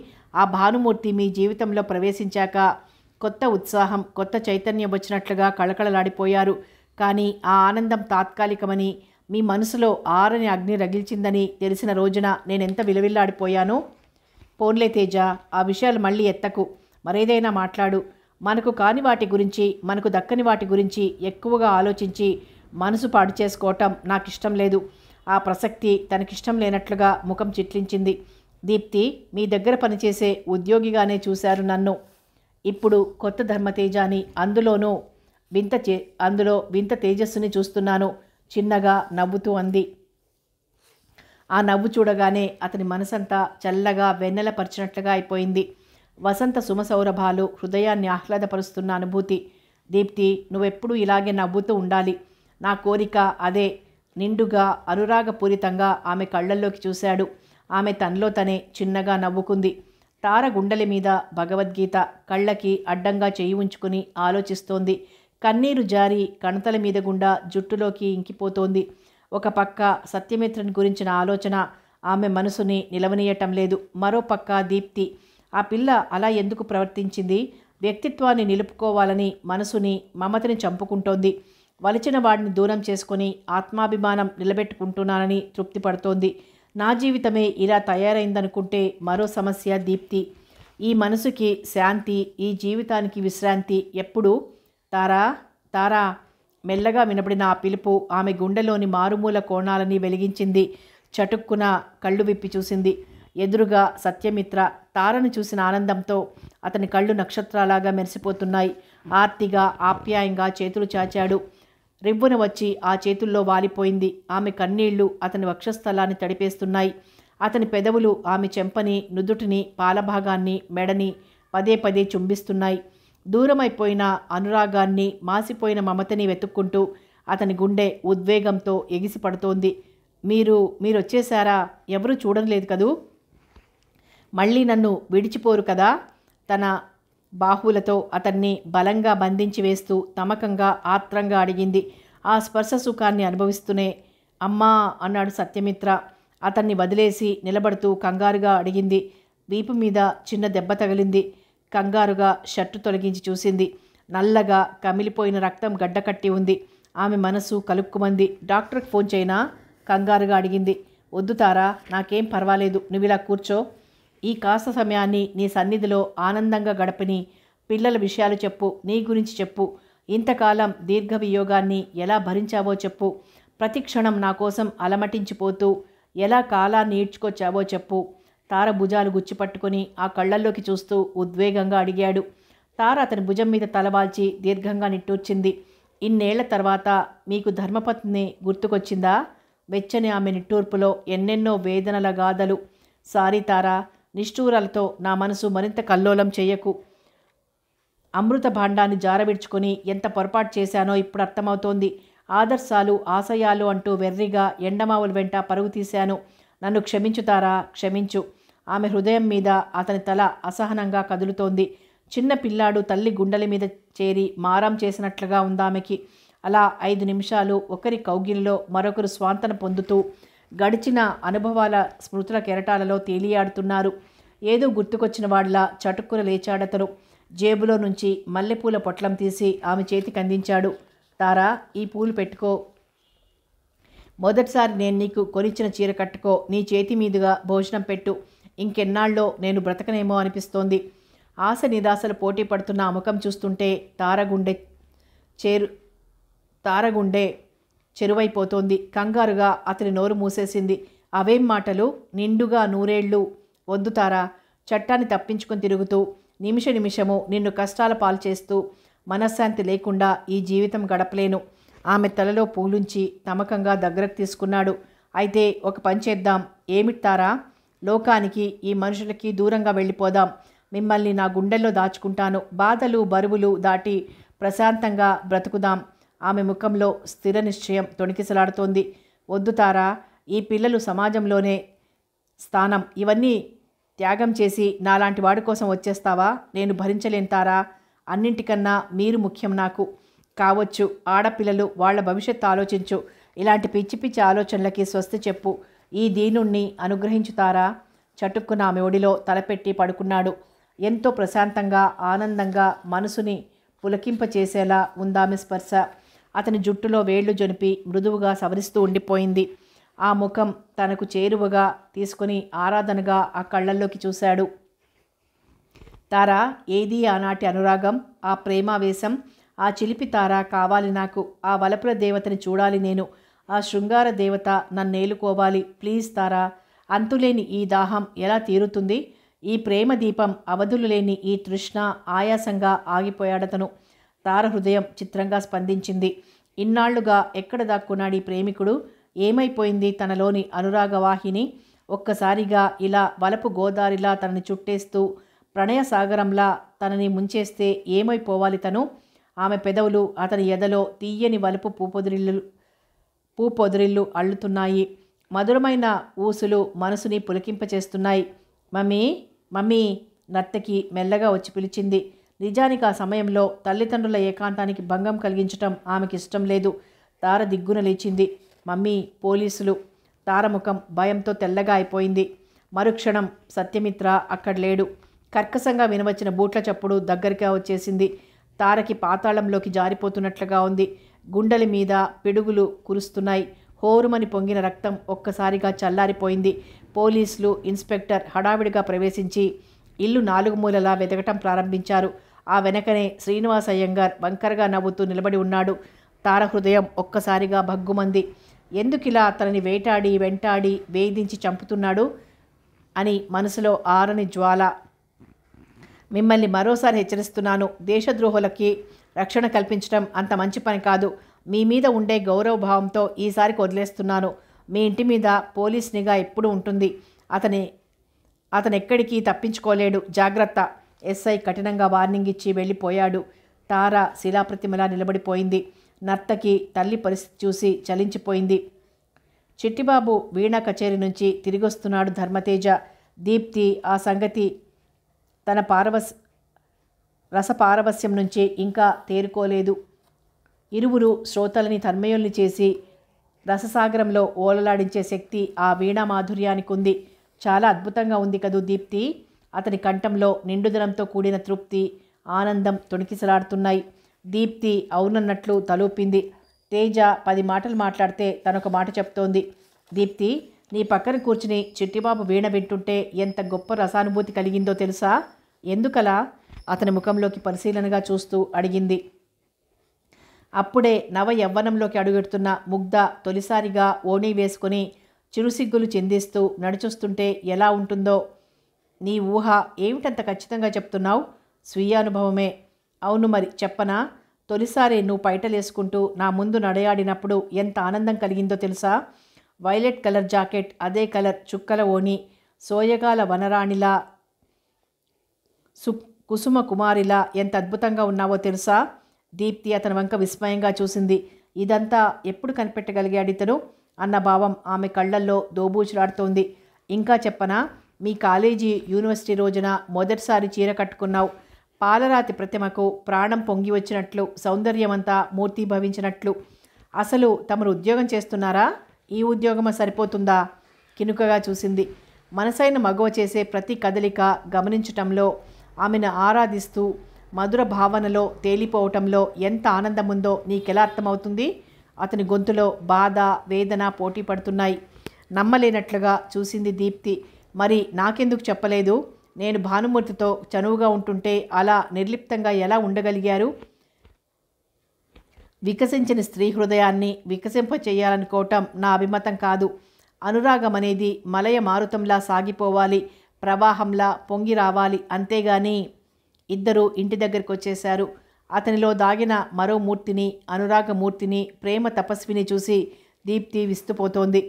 ఆ భానుమూర్తి మీ జీవితంలో ప్రవేశించాక కొత్త ఉత్సాహం కొత్త చైతన్యం వచ్చినట్లుగా కళకళలాడిపోయారు కానీ ఆ ఆనందం తాత్కాలికమని మీ మనసులో ఆరని అగ్ని రగిల్చిందని తెలిసిన రోజున నేనెంత విలవిల్లాడిపోయానో పోన్లే తేజ ఆ విషయాలు మళ్ళీ ఎత్తకు మరేదైనా మాట్లాడు మనకు కాని వాటి గురించి మనకు దక్కని వాటి గురించి ఎక్కువగా ఆలోచించి మనసు పాడు చేసుకోవటం నాకు ఇష్టం లేదు ఆ ప్రసక్తి తనకిష్టం లేనట్లుగా ముఖం చిట్లించింది దీప్తి మీ దగ్గర పనిచేసే ఉద్యోగిగానే చూశారు నన్ను ఇప్పుడు కొత్త ధర్మతేజాన్ని అందులోనూ వింత చే అందులో వింత తేజస్సుని చూస్తున్నాను చిన్నగా నవ్వుతూ అంది ఆ నవ్వు చూడగానే అతని మనసంతా చల్లగా వెన్నెలపరిచినట్లుగా అయిపోయింది వసంత సుమసౌరభాలు హృదయాన్ని ఆహ్లాదపరుస్తున్న అనుభూతి దీప్తి నువ్వెప్పుడూ ఇలాగే నవ్వుతూ ఉండాలి నా కోరిక అదే నిండుగా అనురాగపూరితంగా ఆమె కళ్ళల్లోకి చూశాడు ఆమె తనలో తనే చిన్నగా నవ్వుకుంది తార గుండెల మీద భగవద్గీత కళ్ళకి అడ్డంగా చేయి ఉంచుకుని ఆలోచిస్తోంది కన్నీరు జారి కణతల మీద గుండా జుట్టులోకి ఇంకిపోతోంది ఒక పక్క సత్యమిత్రుని గురించిన ఆలోచన ఆమె మనసుని నిలవనీయటం లేదు మరో పక్క దీప్తి ఆ పిల్ల అలా ఎందుకు ప్రవర్తించింది వ్యక్తిత్వాన్ని నిలుపుకోవాలని మనసుని మమతని చంపుకుంటోంది వలిచిన వాడిని దూరం చేసుకుని ఆత్మాభిమానం నిలబెట్టుకుంటున్నానని తృప్తి పడుతోంది నా జీవితమే ఇలా తయారైందనుకుంటే మరో సమస్య దీప్తి ఈ మనసుకి శాంతి ఈ జీవితానికి విశ్రాంతి ఎప్పుడు తారా తారా మెల్లగా వినబడిన ఆ పిలుపు ఆమె గుండెలోని మారుమూల కోణాలని వెలిగించింది చటుక్కున కళ్ళు విప్పి చూసింది ఎదురుగా సత్యమిత్ర తారను చూసిన ఆనందంతో అతని కళ్ళు నక్షత్రాలాగా మెరిసిపోతున్నాయి ఆర్తిగా ఆప్యాయంగా చేతులు చాచాడు రివ్వున వచ్చి ఆ చేతుల్లో వాలిపోయింది ఆమె కన్నీళ్లు అతని వక్షస్థలాన్ని తడిపేస్తున్నాయి అతని పెదవులు ఆమె చెంపని నుదుటిని పాలభాగాన్ని మెడని పదే పదే చుంబిస్తున్నాయి దూరమైపోయిన అనురాగాన్ని మాసిపోయిన మమతని వెతుక్కుంటూ అతని గుండె ఉద్వేగంతో ఎగిసిపడుతోంది మీరు మీరొచ్చేశారా ఎవరూ చూడలేదు కదూ మళ్ళీ నన్ను విడిచిపోరు కదా తన బాహువులతో అతన్ని బలంగా బంధించి వేస్తూ తమకంగా ఆత్రంగా అడిగింది ఆ స్పర్శ సుఖాన్ని అనుభవిస్తూనే అమ్మా అన్నాడు సత్యమిత్ర అతన్ని వదిలేసి నిలబడుతూ కంగారుగా అడిగింది వీపు మీద చిన్న దెబ్బ తగిలింది కంగారుగా షర్టు తొలగించి చూసింది నల్లగా కమిలిపోయిన రక్తం గడ్డకట్టి ఉంది ఆమె మనసు కలుక్కుమంది డాక్టర్కి ఫోన్ చేయినా కంగారుగా అడిగింది వద్దుతారా నాకేం పర్వాలేదు నువ్వు ఇలా కూర్చో ఈ కాస్త సమయాన్ని నీ సన్నిధిలో ఆనందంగా గడపని పిల్లల విషయాలు చెప్పు నీ గురించి చెప్పు ఇంతకాలం దీర్ఘ వియోగాన్ని ఎలా భరించావో చెప్పు ప్రతి క్షణం నా కోసం అలమటించిపోతూ ఎలా కాలాన్ని ఈడ్చుకొచ్చావో చెప్పు తార భుజాలు గుచ్చిపట్టుకుని ఆ కళ్ళల్లోకి చూస్తూ ఉద్వేగంగా అడిగాడు తార అతని భుజం మీద తలవాల్చి దీర్ఘంగా నిట్టూర్చింది ఇన్నేళ్ల తర్వాత మీకు ధర్మపత్ని గుర్తుకొచ్చిందా వెచ్చని ఆమె నిట్టూర్పులో ఎన్నెన్నో వేదనల గాథలు సారీ తారా నిష్ఠూరాలతో నా మనసు మరింత కల్లోలం చేయకు అమృత భాండాన్ని జారవిడ్చుకొని ఎంత పొరపాటు చేశానో ఇప్పుడు అర్థమవుతోంది ఆదర్శాలు ఆశయాలు అంటూ వెర్రిగా ఎండమావుల వెంట పరుగు తీశాను నన్ను క్షమించుతారా క్షమించు ఆమె హృదయం మీద అతని తల అసహనంగా కదులుతోంది చిన్న పిల్లాడు తల్లి గుండెల మీద చేరి మారం చేసినట్లుగా ఉందామెకి అలా ఐదు నిమిషాలు ఒకరి కౌగిలిలో మరొకరు స్వాంతన పొందుతూ గడిచిన అనుభవాల స్మృతుల కెరటాలలో తేలియాడుతున్నారు ఏదో గుర్తుకొచ్చిన వాడిలా చటుక్కున లేచాడతను జేబులో నుంచి మల్లెపూల పొట్లం తీసి ఆమె చేతికి అందించాడు తారా ఈ పూలు పెట్టుకో మొదటిసారి నేను నీకు కొనిచ్చిన చీర కట్టుకో నీ చేతి మీదుగా భోజనం పెట్టు ఇంకెన్నాళ్ళో నేను బ్రతకనేమో అనిపిస్తోంది ఆశ నిరాశలు పోటీ పడుతున్న ముఖం చూస్తుంటే తారగుండె చేరు తారగుండె చెరువైపోతోంది కంగారుగా అతని నోరు మూసేసింది అవేం మాటలు నిండుగా నూరేళ్ళు వద్దుతారా చట్టాన్ని తప్పించుకొని తిరుగుతూ నిమిష నిమిషము నిన్ను కష్టాల పాలు చేస్తూ మనశ్శాంతి లేకుండా ఈ జీవితం గడపలేను ఆమె తలలో పూలుంచి తమకంగా దగ్గరకు తీసుకున్నాడు అయితే ఒక పని చేద్దాం ఏమిటారా లోకానికి ఈ మనుషులకి దూరంగా వెళ్ళిపోదాం మిమ్మల్ని నా గుండెల్లో దాచుకుంటాను బాధలు బరువులు దాటి ప్రశాంతంగా బ్రతుకుదాం ఆమె ముఖంలో స్థిర నిశ్చయం తొణికిసలాడుతోంది వద్దుతారా ఈ పిల్లలు సమాజంలోనే స్థానం ఇవన్నీ త్యాగం చేసి నాలాంటి వాడి కోసం వచ్చేస్తావా నేను భరించలేను తారా అన్నింటికన్నా మీరు ముఖ్యం నాకు కావచ్చు ఆడపిల్లలు వాళ్ళ భవిష్యత్తు ఆలోచించు ఇలాంటి పిచ్చి పిచ్చి ఆలోచనలకి స్వస్తి చెప్పు ఈ దీనుణ్ణి అనుగ్రహించుతారా చటుక్కున ఆమె ఒడిలో తలపెట్టి పడుకున్నాడు ఎంతో ప్రశాంతంగా ఆనందంగా మనసుని పులకింపచేసేలా ఉందామె స్పర్శ అతని జుట్టులో వేళ్లు జొనిపి మృదువుగా సవరిస్తూ ఉండిపోయింది ఆ ముఖం తనకు చేరువగా తీసుకుని ఆరాధనగా ఆ కళ్ళల్లోకి చూశాడు తారా ఏది ఆనాటి అనురాగం ఆ ప్రేమావేశం ఆ చిలిపి తార కావాలి నాకు ఆ వలపుల దేవతని చూడాలి నేను ఆ శృంగార దేవత నన్నేలుకోవాలి ప్లీజ్ తారా అంతులేని ఈ దాహం ఎలా తీరుతుంది ఈ ప్రేమ దీపం అవధులు లేని ఈ తృష్ణ ఆయాసంగా ఆగిపోయాడతను తార హృదయం చిత్రంగా స్పందించింది ఇన్నాళ్లుగా ఎక్కడ దాక్కున్నాడు ఈ ప్రేమికుడు ఏమైపోయింది తనలోని అనురాగవాహిని ఒక్కసారిగా ఇలా వలపు గోదారిలా తనని చుట్టేస్తూ ప్రణయ సాగరంలా తనని ముంచేస్తే ఏమైపోవాలి తను ఆమె పెదవులు అతని ఎదలో తీయని వలుపు పూపొదిరిళ్ళు పూపొదిరిళ్ళు అల్లుతున్నాయి మధురమైన ఊసులు మనసుని పులికింపచేస్తున్నాయి మమ్మీ మమ్మీ నర్తకి మెల్లగా వచ్చి పిలిచింది నిజానికి ఆ సమయంలో తల్లిదండ్రుల ఏకాంతానికి భంగం కలిగించటం ఆమెకి ఇష్టం లేదు తార దిగ్గున లేచింది మమ్మీ పోలీసులు తారముఖం భయంతో తెల్లగా అయిపోయింది మరుక్షణం సత్యమిత్ర అక్కడ లేడు కర్కశంగా వినవచ్చిన బూట్ల చప్పుడు దగ్గరగా వచ్చేసింది తారకి పాతాళంలోకి జారిపోతున్నట్లుగా ఉంది గుండెల మీద పిడుగులు కురుస్తున్నాయి హోరుమని పొంగిన రక్తం ఒక్కసారిగా చల్లారిపోయింది పోలీసులు ఇన్స్పెక్టర్ హడావిడిగా ప్రవేశించి ఇల్లు నాలుగు మూలలా వెతకటం ప్రారంభించారు ఆ వెనకనే శ్రీనివాస్ అయ్యంగార్ వంకరగా నవ్వుతూ నిలబడి ఉన్నాడు తార హృదయం ఒక్కసారిగా భగ్గుమంది ఎందుకిలా అతనిని వేటాడి వెంటాడి వేధించి చంపుతున్నాడు అని మనసులో ఆరని జ్వాల మిమ్మల్ని మరోసారి హెచ్చరిస్తున్నాను దేశద్రోహులకి రక్షణ కల్పించడం అంత మంచి పని కాదు మీ మీద ఉండే గౌరవభావంతో ఈసారి వదిలేస్తున్నాను మీ ఇంటి మీద పోలీస్ నిఘా ఎప్పుడు ఉంటుంది అతని అతను ఎక్కడికి తప్పించుకోలేడు జాగ్రత్త ఎస్ఐ కఠినంగా వార్నింగ్ ఇచ్చి వెళ్ళిపోయాడు తారా శిలాప్రతిమలా నిలబడిపోయింది నర్తకి తల్లి పరిస్థితి చూసి చలించిపోయింది చిట్టిబాబు వీణా కచేరి నుంచి తిరిగొస్తున్నాడు ధర్మతేజ దీప్తి ఆ సంగతి తన పారవస్ రసపారవస్యం నుంచి ఇంకా తేరుకోలేదు ఇరువురు శ్రోతలని తన్మయుల్ని చేసి రససాగరంలో ఓలలాడించే శక్తి ఆ వీణా మాధుర్యానికి ఉంది చాలా అద్భుతంగా ఉంది కదూ దీప్తి అతని కంఠంలో నిండుదనంతో కూడిన తృప్తి ఆనందం తొణికిసలాడుతున్నాయి దీప్తి అవునన్నట్లు తలూపింది తేజ పది మాటలు మాట్లాడితే తనొక మాట చెప్తోంది దీప్తి నీ పక్కన కూర్చుని చిట్టిబాబు వీణ వింటుంటే ఎంత గొప్ప రసానుభూతి కలిగిందో తెలుసా ఎందుకలా అతని ముఖంలోకి పరిశీలనగా చూస్తూ అడిగింది అప్పుడే నవ యవ్వనంలోకి అడుగెడుతున్న ముగ్ధ తొలిసారిగా ఓణీ వేసుకుని చిరుసిగ్గులు చిందిస్తూ నడుచుస్తుంటే ఎలా ఉంటుందో నీ ఊహ ఏమిటంత ఖచ్చితంగా చెప్తున్నావు స్వీయానుభవమే అవును మరి చెప్పనా తొలిసారి నువ్వు పైటలేసుకుంటూ నా ముందు నడయాడినప్పుడు ఎంత ఆనందం కలిగిందో తెలుసా వైలెట్ కలర్ జాకెట్ అదే కలర్ చుక్కల ఓణి సోయగాల వనరాణిలా సు కుసుమ కుమారిలా ఎంత అద్భుతంగా ఉన్నావో తెలుసా దీప్తి అతని వంక విస్మయంగా చూసింది ఇదంతా ఎప్పుడు కనిపెట్టగలిగాడు ఇతను అన్న భావం ఆమె కళ్ళల్లో దోబూచులాడుతోంది ఇంకా చెప్పనా మీ కాలేజీ యూనివర్సిటీ రోజున మొదటిసారి చీర కట్టుకున్నావు పాలరాతి ప్రతిమకు ప్రాణం పొంగి వచ్చినట్లు సౌందర్యమంతా భవించినట్లు అసలు తమరు ఉద్యోగం చేస్తున్నారా ఈ ఉద్యోగం సరిపోతుందా కినుకగా చూసింది మనసైన మగవ చేసే ప్రతి కదలిక గమనించటంలో ఆమెను ఆరాధిస్తూ మధుర భావనలో తేలిపోవటంలో ఎంత ఆనందముందో నీకెలా అర్థమవుతుంది అతని గొంతులో బాధ వేదన పోటీ పడుతున్నాయి నమ్మలేనట్లుగా చూసింది దీప్తి మరి నాకెందుకు చెప్పలేదు నేను భానుమూర్తితో చనువుగా ఉంటుంటే అలా నిర్లిప్తంగా ఎలా ఉండగలిగారు వికసించిన స్త్రీ హృదయాన్ని వికసింప చేయాలనుకోవటం నా అభిమతం కాదు అనురాగం అనేది మలయ మారుతంలా సాగిపోవాలి ప్రవాహంలా పొంగి రావాలి అంతేగాని ఇద్దరు ఇంటి దగ్గరికి వచ్చేశారు అతనిలో దాగిన మరో మూర్తిని అనురాగమూర్తిని ప్రేమ తపస్విని చూసి దీప్తి విస్తుపోతోంది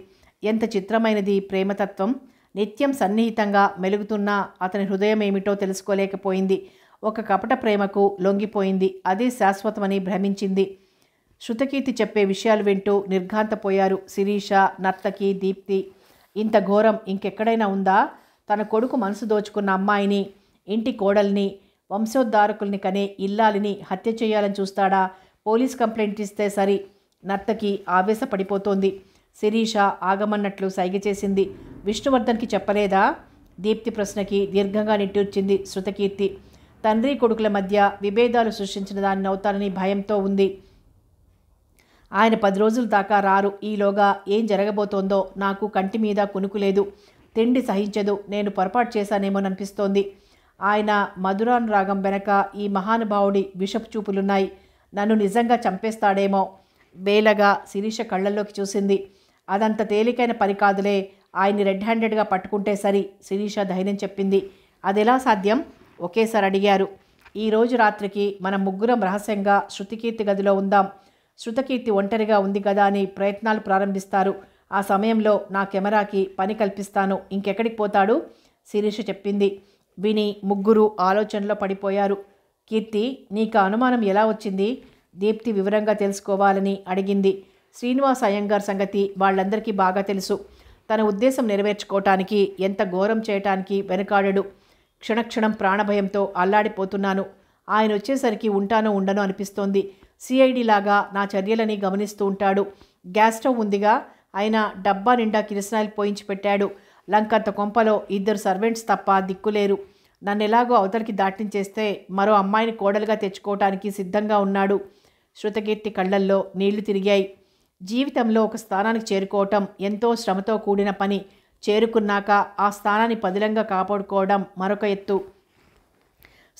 ఎంత చిత్రమైనది ప్రేమతత్వం నిత్యం సన్నిహితంగా మెలుగుతున్న అతని హృదయం ఏమిటో తెలుసుకోలేకపోయింది ఒక కపట ప్రేమకు లొంగిపోయింది అదే శాశ్వతమని భ్రమించింది శృతకీర్తి చెప్పే విషయాలు వింటూ నిర్ఘాంతపోయారు శిరీష నర్తకి దీప్తి ఇంత ఘోరం ఇంకెక్కడైనా ఉందా తన కొడుకు మనసు దోచుకున్న అమ్మాయిని ఇంటి కోడల్ని వంశోద్ధారకుల్ని కనే ఇల్లాలిని హత్య చేయాలని చూస్తాడా పోలీస్ కంప్లైంట్ ఇస్తే సరి నర్తకి ఆవేశపడిపోతోంది శిరీష ఆగమన్నట్లు సైగ చేసింది విష్ణువర్ధన్కి చెప్పలేదా దీప్తి ప్రశ్నకి దీర్ఘంగా నిట్టూర్చింది శృతకీర్తి తండ్రి కొడుకుల మధ్య విభేదాలు సృష్టించిన దాన్ని అవుతానని భయంతో ఉంది ఆయన పది రోజుల దాకా రారు ఈలోగా ఏం జరగబోతోందో నాకు కంటి మీద కొనుకులేదు లేదు తిండి సహించదు నేను పొరపాటు చేశానేమోననిపిస్తోంది ఆయన మధురాన్ రాగం వెనక ఈ మహానుభావుడి విషపు చూపులున్నాయి నన్ను నిజంగా చంపేస్తాడేమో వేలగా శిరీష కళ్ళల్లోకి చూసింది అదంత తేలికైన పని కాదులే ఆయన్ని రెడ్ హ్యాండెడ్గా పట్టుకుంటే సరి శిరీష ధైర్యం చెప్పింది అది ఎలా సాధ్యం ఒకేసారి అడిగారు ఈరోజు రాత్రికి మనం ముగ్గురం రహస్యంగా శృతికీర్తి గదిలో ఉందాం శృతకీర్తి ఒంటరిగా ఉంది కదా అని ప్రయత్నాలు ప్రారంభిస్తారు ఆ సమయంలో నా కెమెరాకి పని కల్పిస్తాను ఇంకెక్కడికి పోతాడు శిరీష చెప్పింది విని ముగ్గురు ఆలోచనలో పడిపోయారు కీర్తి నీకు అనుమానం ఎలా వచ్చింది దీప్తి వివరంగా తెలుసుకోవాలని అడిగింది శ్రీనివాస్ అయ్యంగార్ సంగతి వాళ్ళందరికీ బాగా తెలుసు తన ఉద్దేశం నెరవేర్చుకోవటానికి ఎంత ఘోరం చేయటానికి వెనకాడడు క్షణక్షణం ప్రాణభయంతో అల్లాడిపోతున్నాను ఆయన వచ్చేసరికి ఉంటానో ఉండనో అనిపిస్తోంది సిఐడి లాగా నా చర్యలని గమనిస్తూ ఉంటాడు గ్యాస్ స్టవ్ ఉందిగా ఆయన డబ్బా నిండా కిరసనాయిల్ పోయించి పెట్టాడు లంకంత కొంపలో ఇద్దరు సర్వెంట్స్ తప్ప దిక్కులేరు నన్ను ఎలాగో అవతలికి దాటించేస్తే మరో అమ్మాయిని కోడలుగా తెచ్చుకోవటానికి సిద్ధంగా ఉన్నాడు శృతకీర్తి కళ్ళల్లో నీళ్లు తిరిగాయి జీవితంలో ఒక స్థానానికి చేరుకోవటం ఎంతో శ్రమతో కూడిన పని చేరుకున్నాక ఆ స్థానాన్ని పదిలంగా కాపాడుకోవడం మరొక ఎత్తు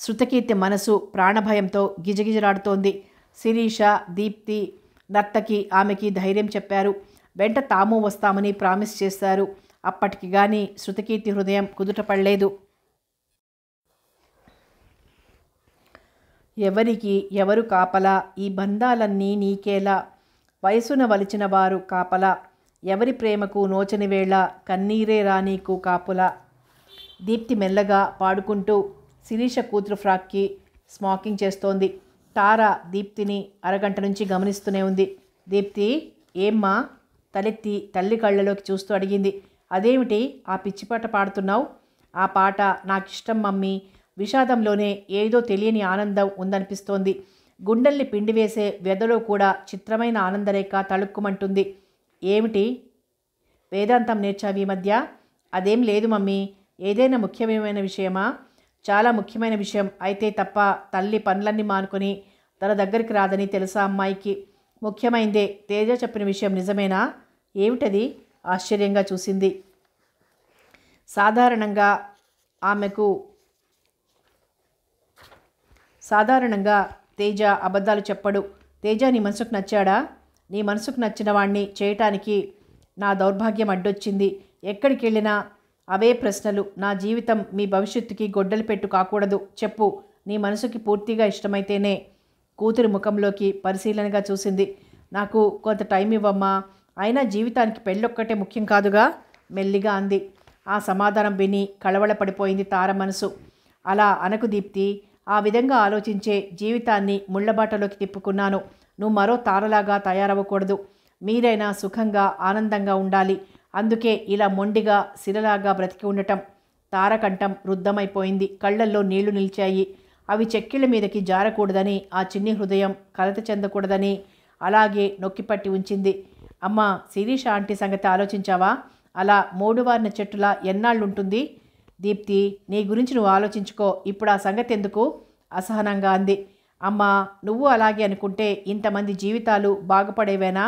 శృతకీర్తి మనసు ప్రాణభయంతో గిజగిజలాడుతోంది శిరీష దీప్తి నర్తకి ఆమెకి ధైర్యం చెప్పారు వెంట తాము వస్తామని ప్రామిస్ చేశారు అప్పటికి కానీ శృతకీర్తి హృదయం కుదుటపడలేదు ఎవరికి ఎవరు కాపలా ఈ బంధాలన్నీ నీకేలా వయసున వలిచిన వారు కాపల ఎవరి ప్రేమకు నోచని వేళ కన్నీరే రానీకు కాపుల దీప్తి మెల్లగా పాడుకుంటూ శిరీష కూతురు ఫ్రాక్కి స్మాకింగ్ చేస్తోంది తార దీప్తిని అరగంట నుంచి గమనిస్తూనే ఉంది దీప్తి ఏమ్మా తలెత్తి తల్లి కళ్ళలోకి చూస్తూ అడిగింది అదేమిటి ఆ పిచ్చిపాట పాడుతున్నావు ఆ పాట నాకిష్టం మమ్మీ విషాదంలోనే ఏదో తెలియని ఆనందం ఉందనిపిస్తోంది గుండెల్ని పిండివేసే వ్యధలో కూడా చిత్రమైన ఆనందరేఖ తళుక్కుమంటుంది ఏమిటి వేదాంతం నేర్చావి ఈ మధ్య అదేం లేదు మమ్మీ ఏదైనా ముఖ్యమైన విషయమా చాలా ముఖ్యమైన విషయం అయితే తప్ప తల్లి పనులన్నీ మానుకొని తన దగ్గరికి రాదని తెలుసా అమ్మాయికి ముఖ్యమైందే తేజ చెప్పిన విషయం నిజమేనా ఏమిటది ఆశ్చర్యంగా చూసింది సాధారణంగా ఆమెకు సాధారణంగా తేజ అబద్ధాలు చెప్పడు తేజ నీ మనసుకు నచ్చాడా నీ మనసుకు నచ్చిన వాణ్ణి చేయటానికి నా దౌర్భాగ్యం అడ్డొచ్చింది ఎక్కడికి వెళ్ళినా అవే ప్రశ్నలు నా జీవితం మీ భవిష్యత్తుకి గొడ్డలు పెట్టు కాకూడదు చెప్పు నీ మనసుకి పూర్తిగా ఇష్టమైతేనే కూతురి ముఖంలోకి పరిశీలనగా చూసింది నాకు కొంత టైం ఇవ్వమ్మా అయినా జీవితానికి పెళ్ళొక్కటే ముఖ్యం కాదుగా మెల్లిగా అంది ఆ సమాధానం విని కళవళపడిపోయింది తార మనసు అలా అనకు దీప్తి ఆ విధంగా ఆలోచించే జీవితాన్ని ముళ్ళబాటలోకి తిప్పుకున్నాను నువ్వు మరో తారలాగా తయారవ్వకూడదు మీరైనా సుఖంగా ఆనందంగా ఉండాలి అందుకే ఇలా మొండిగా శిలలాగా బ్రతికి ఉండటం తారకంఠం వృద్ధమైపోయింది కళ్ళల్లో నీళ్లు నిలిచాయి అవి చెక్కిళ్ళ మీదకి జారకూడదని ఆ చిన్ని హృదయం కలత చెందకూడదని అలాగే నొక్కిపట్టి ఉంచింది అమ్మ శిరీష ఆంటీ సంగతి ఆలోచించావా అలా మూడువారిన చెట్టులా ఎన్నాళ్ళుంటుంది దీప్తి నీ గురించి నువ్వు ఆలోచించుకో ఇప్పుడు ఆ సంగతి ఎందుకు అసహనంగా అంది అమ్మా నువ్వు అలాగే అనుకుంటే ఇంతమంది జీవితాలు బాగుపడేవేనా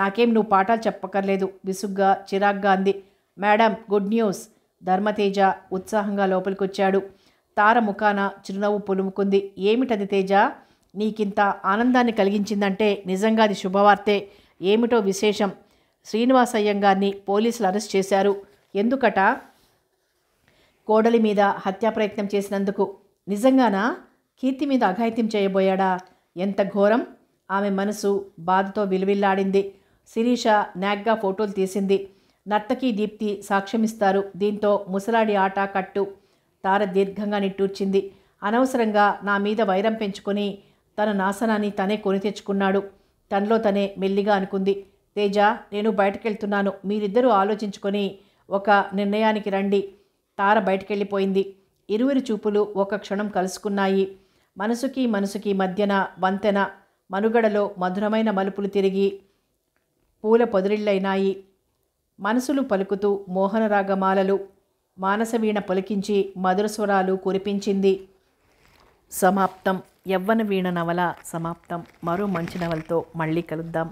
నాకేం నువ్వు పాఠాలు చెప్పక్కర్లేదు విసుగ్గా చిరాగ్గా అంది మేడం గుడ్ న్యూస్ ధర్మతేజ ఉత్సాహంగా లోపలికొచ్చాడు తార ముఖాన చిరునవ్వు పులుముకుంది ఏమిటది తేజ నీకింత ఆనందాన్ని కలిగించిందంటే నిజంగా అది శుభవార్తే ఏమిటో విశేషం శ్రీనివాసయ్యం గారిని పోలీసులు అరెస్ట్ చేశారు ఎందుకట కోడలి మీద హత్యాప్రయత్నం చేసినందుకు నిజంగానా కీర్తి మీద అఘాయిత్యం చేయబోయాడా ఎంత ఘోరం ఆమె మనసు బాధతో విలువిల్లాడింది శిరీష నాగ్గా ఫోటోలు తీసింది నర్తకి దీప్తి సాక్ష్యమిస్తారు దీంతో ముసలాడి ఆట కట్టు తార దీర్ఘంగా నిట్టూర్చింది అనవసరంగా నా మీద వైరం పెంచుకొని తన నాశనాన్ని తనే కొని తెచ్చుకున్నాడు తనలో తనే మెల్లిగా అనుకుంది తేజ నేను బయటకెళ్తున్నాను మీరిద్దరూ ఆలోచించుకొని ఒక నిర్ణయానికి రండి తార బయటికెళ్ళిపోయింది ఇరువురి చూపులు ఒక క్షణం కలుసుకున్నాయి మనసుకి మనసుకి మధ్యన వంతెన మనుగడలో మధురమైన మలుపులు తిరిగి పూల పొదిరిళ్ళైనాయి మనసులు పలుకుతూ మోహనరాగమాలలు మానసవీణ పలికించి మధురస్వరాలు కురిపించింది సమాప్తం యవ్వన వీణ నవల సమాప్తం మరో మంచి నవలతో మళ్ళీ కలుద్దాం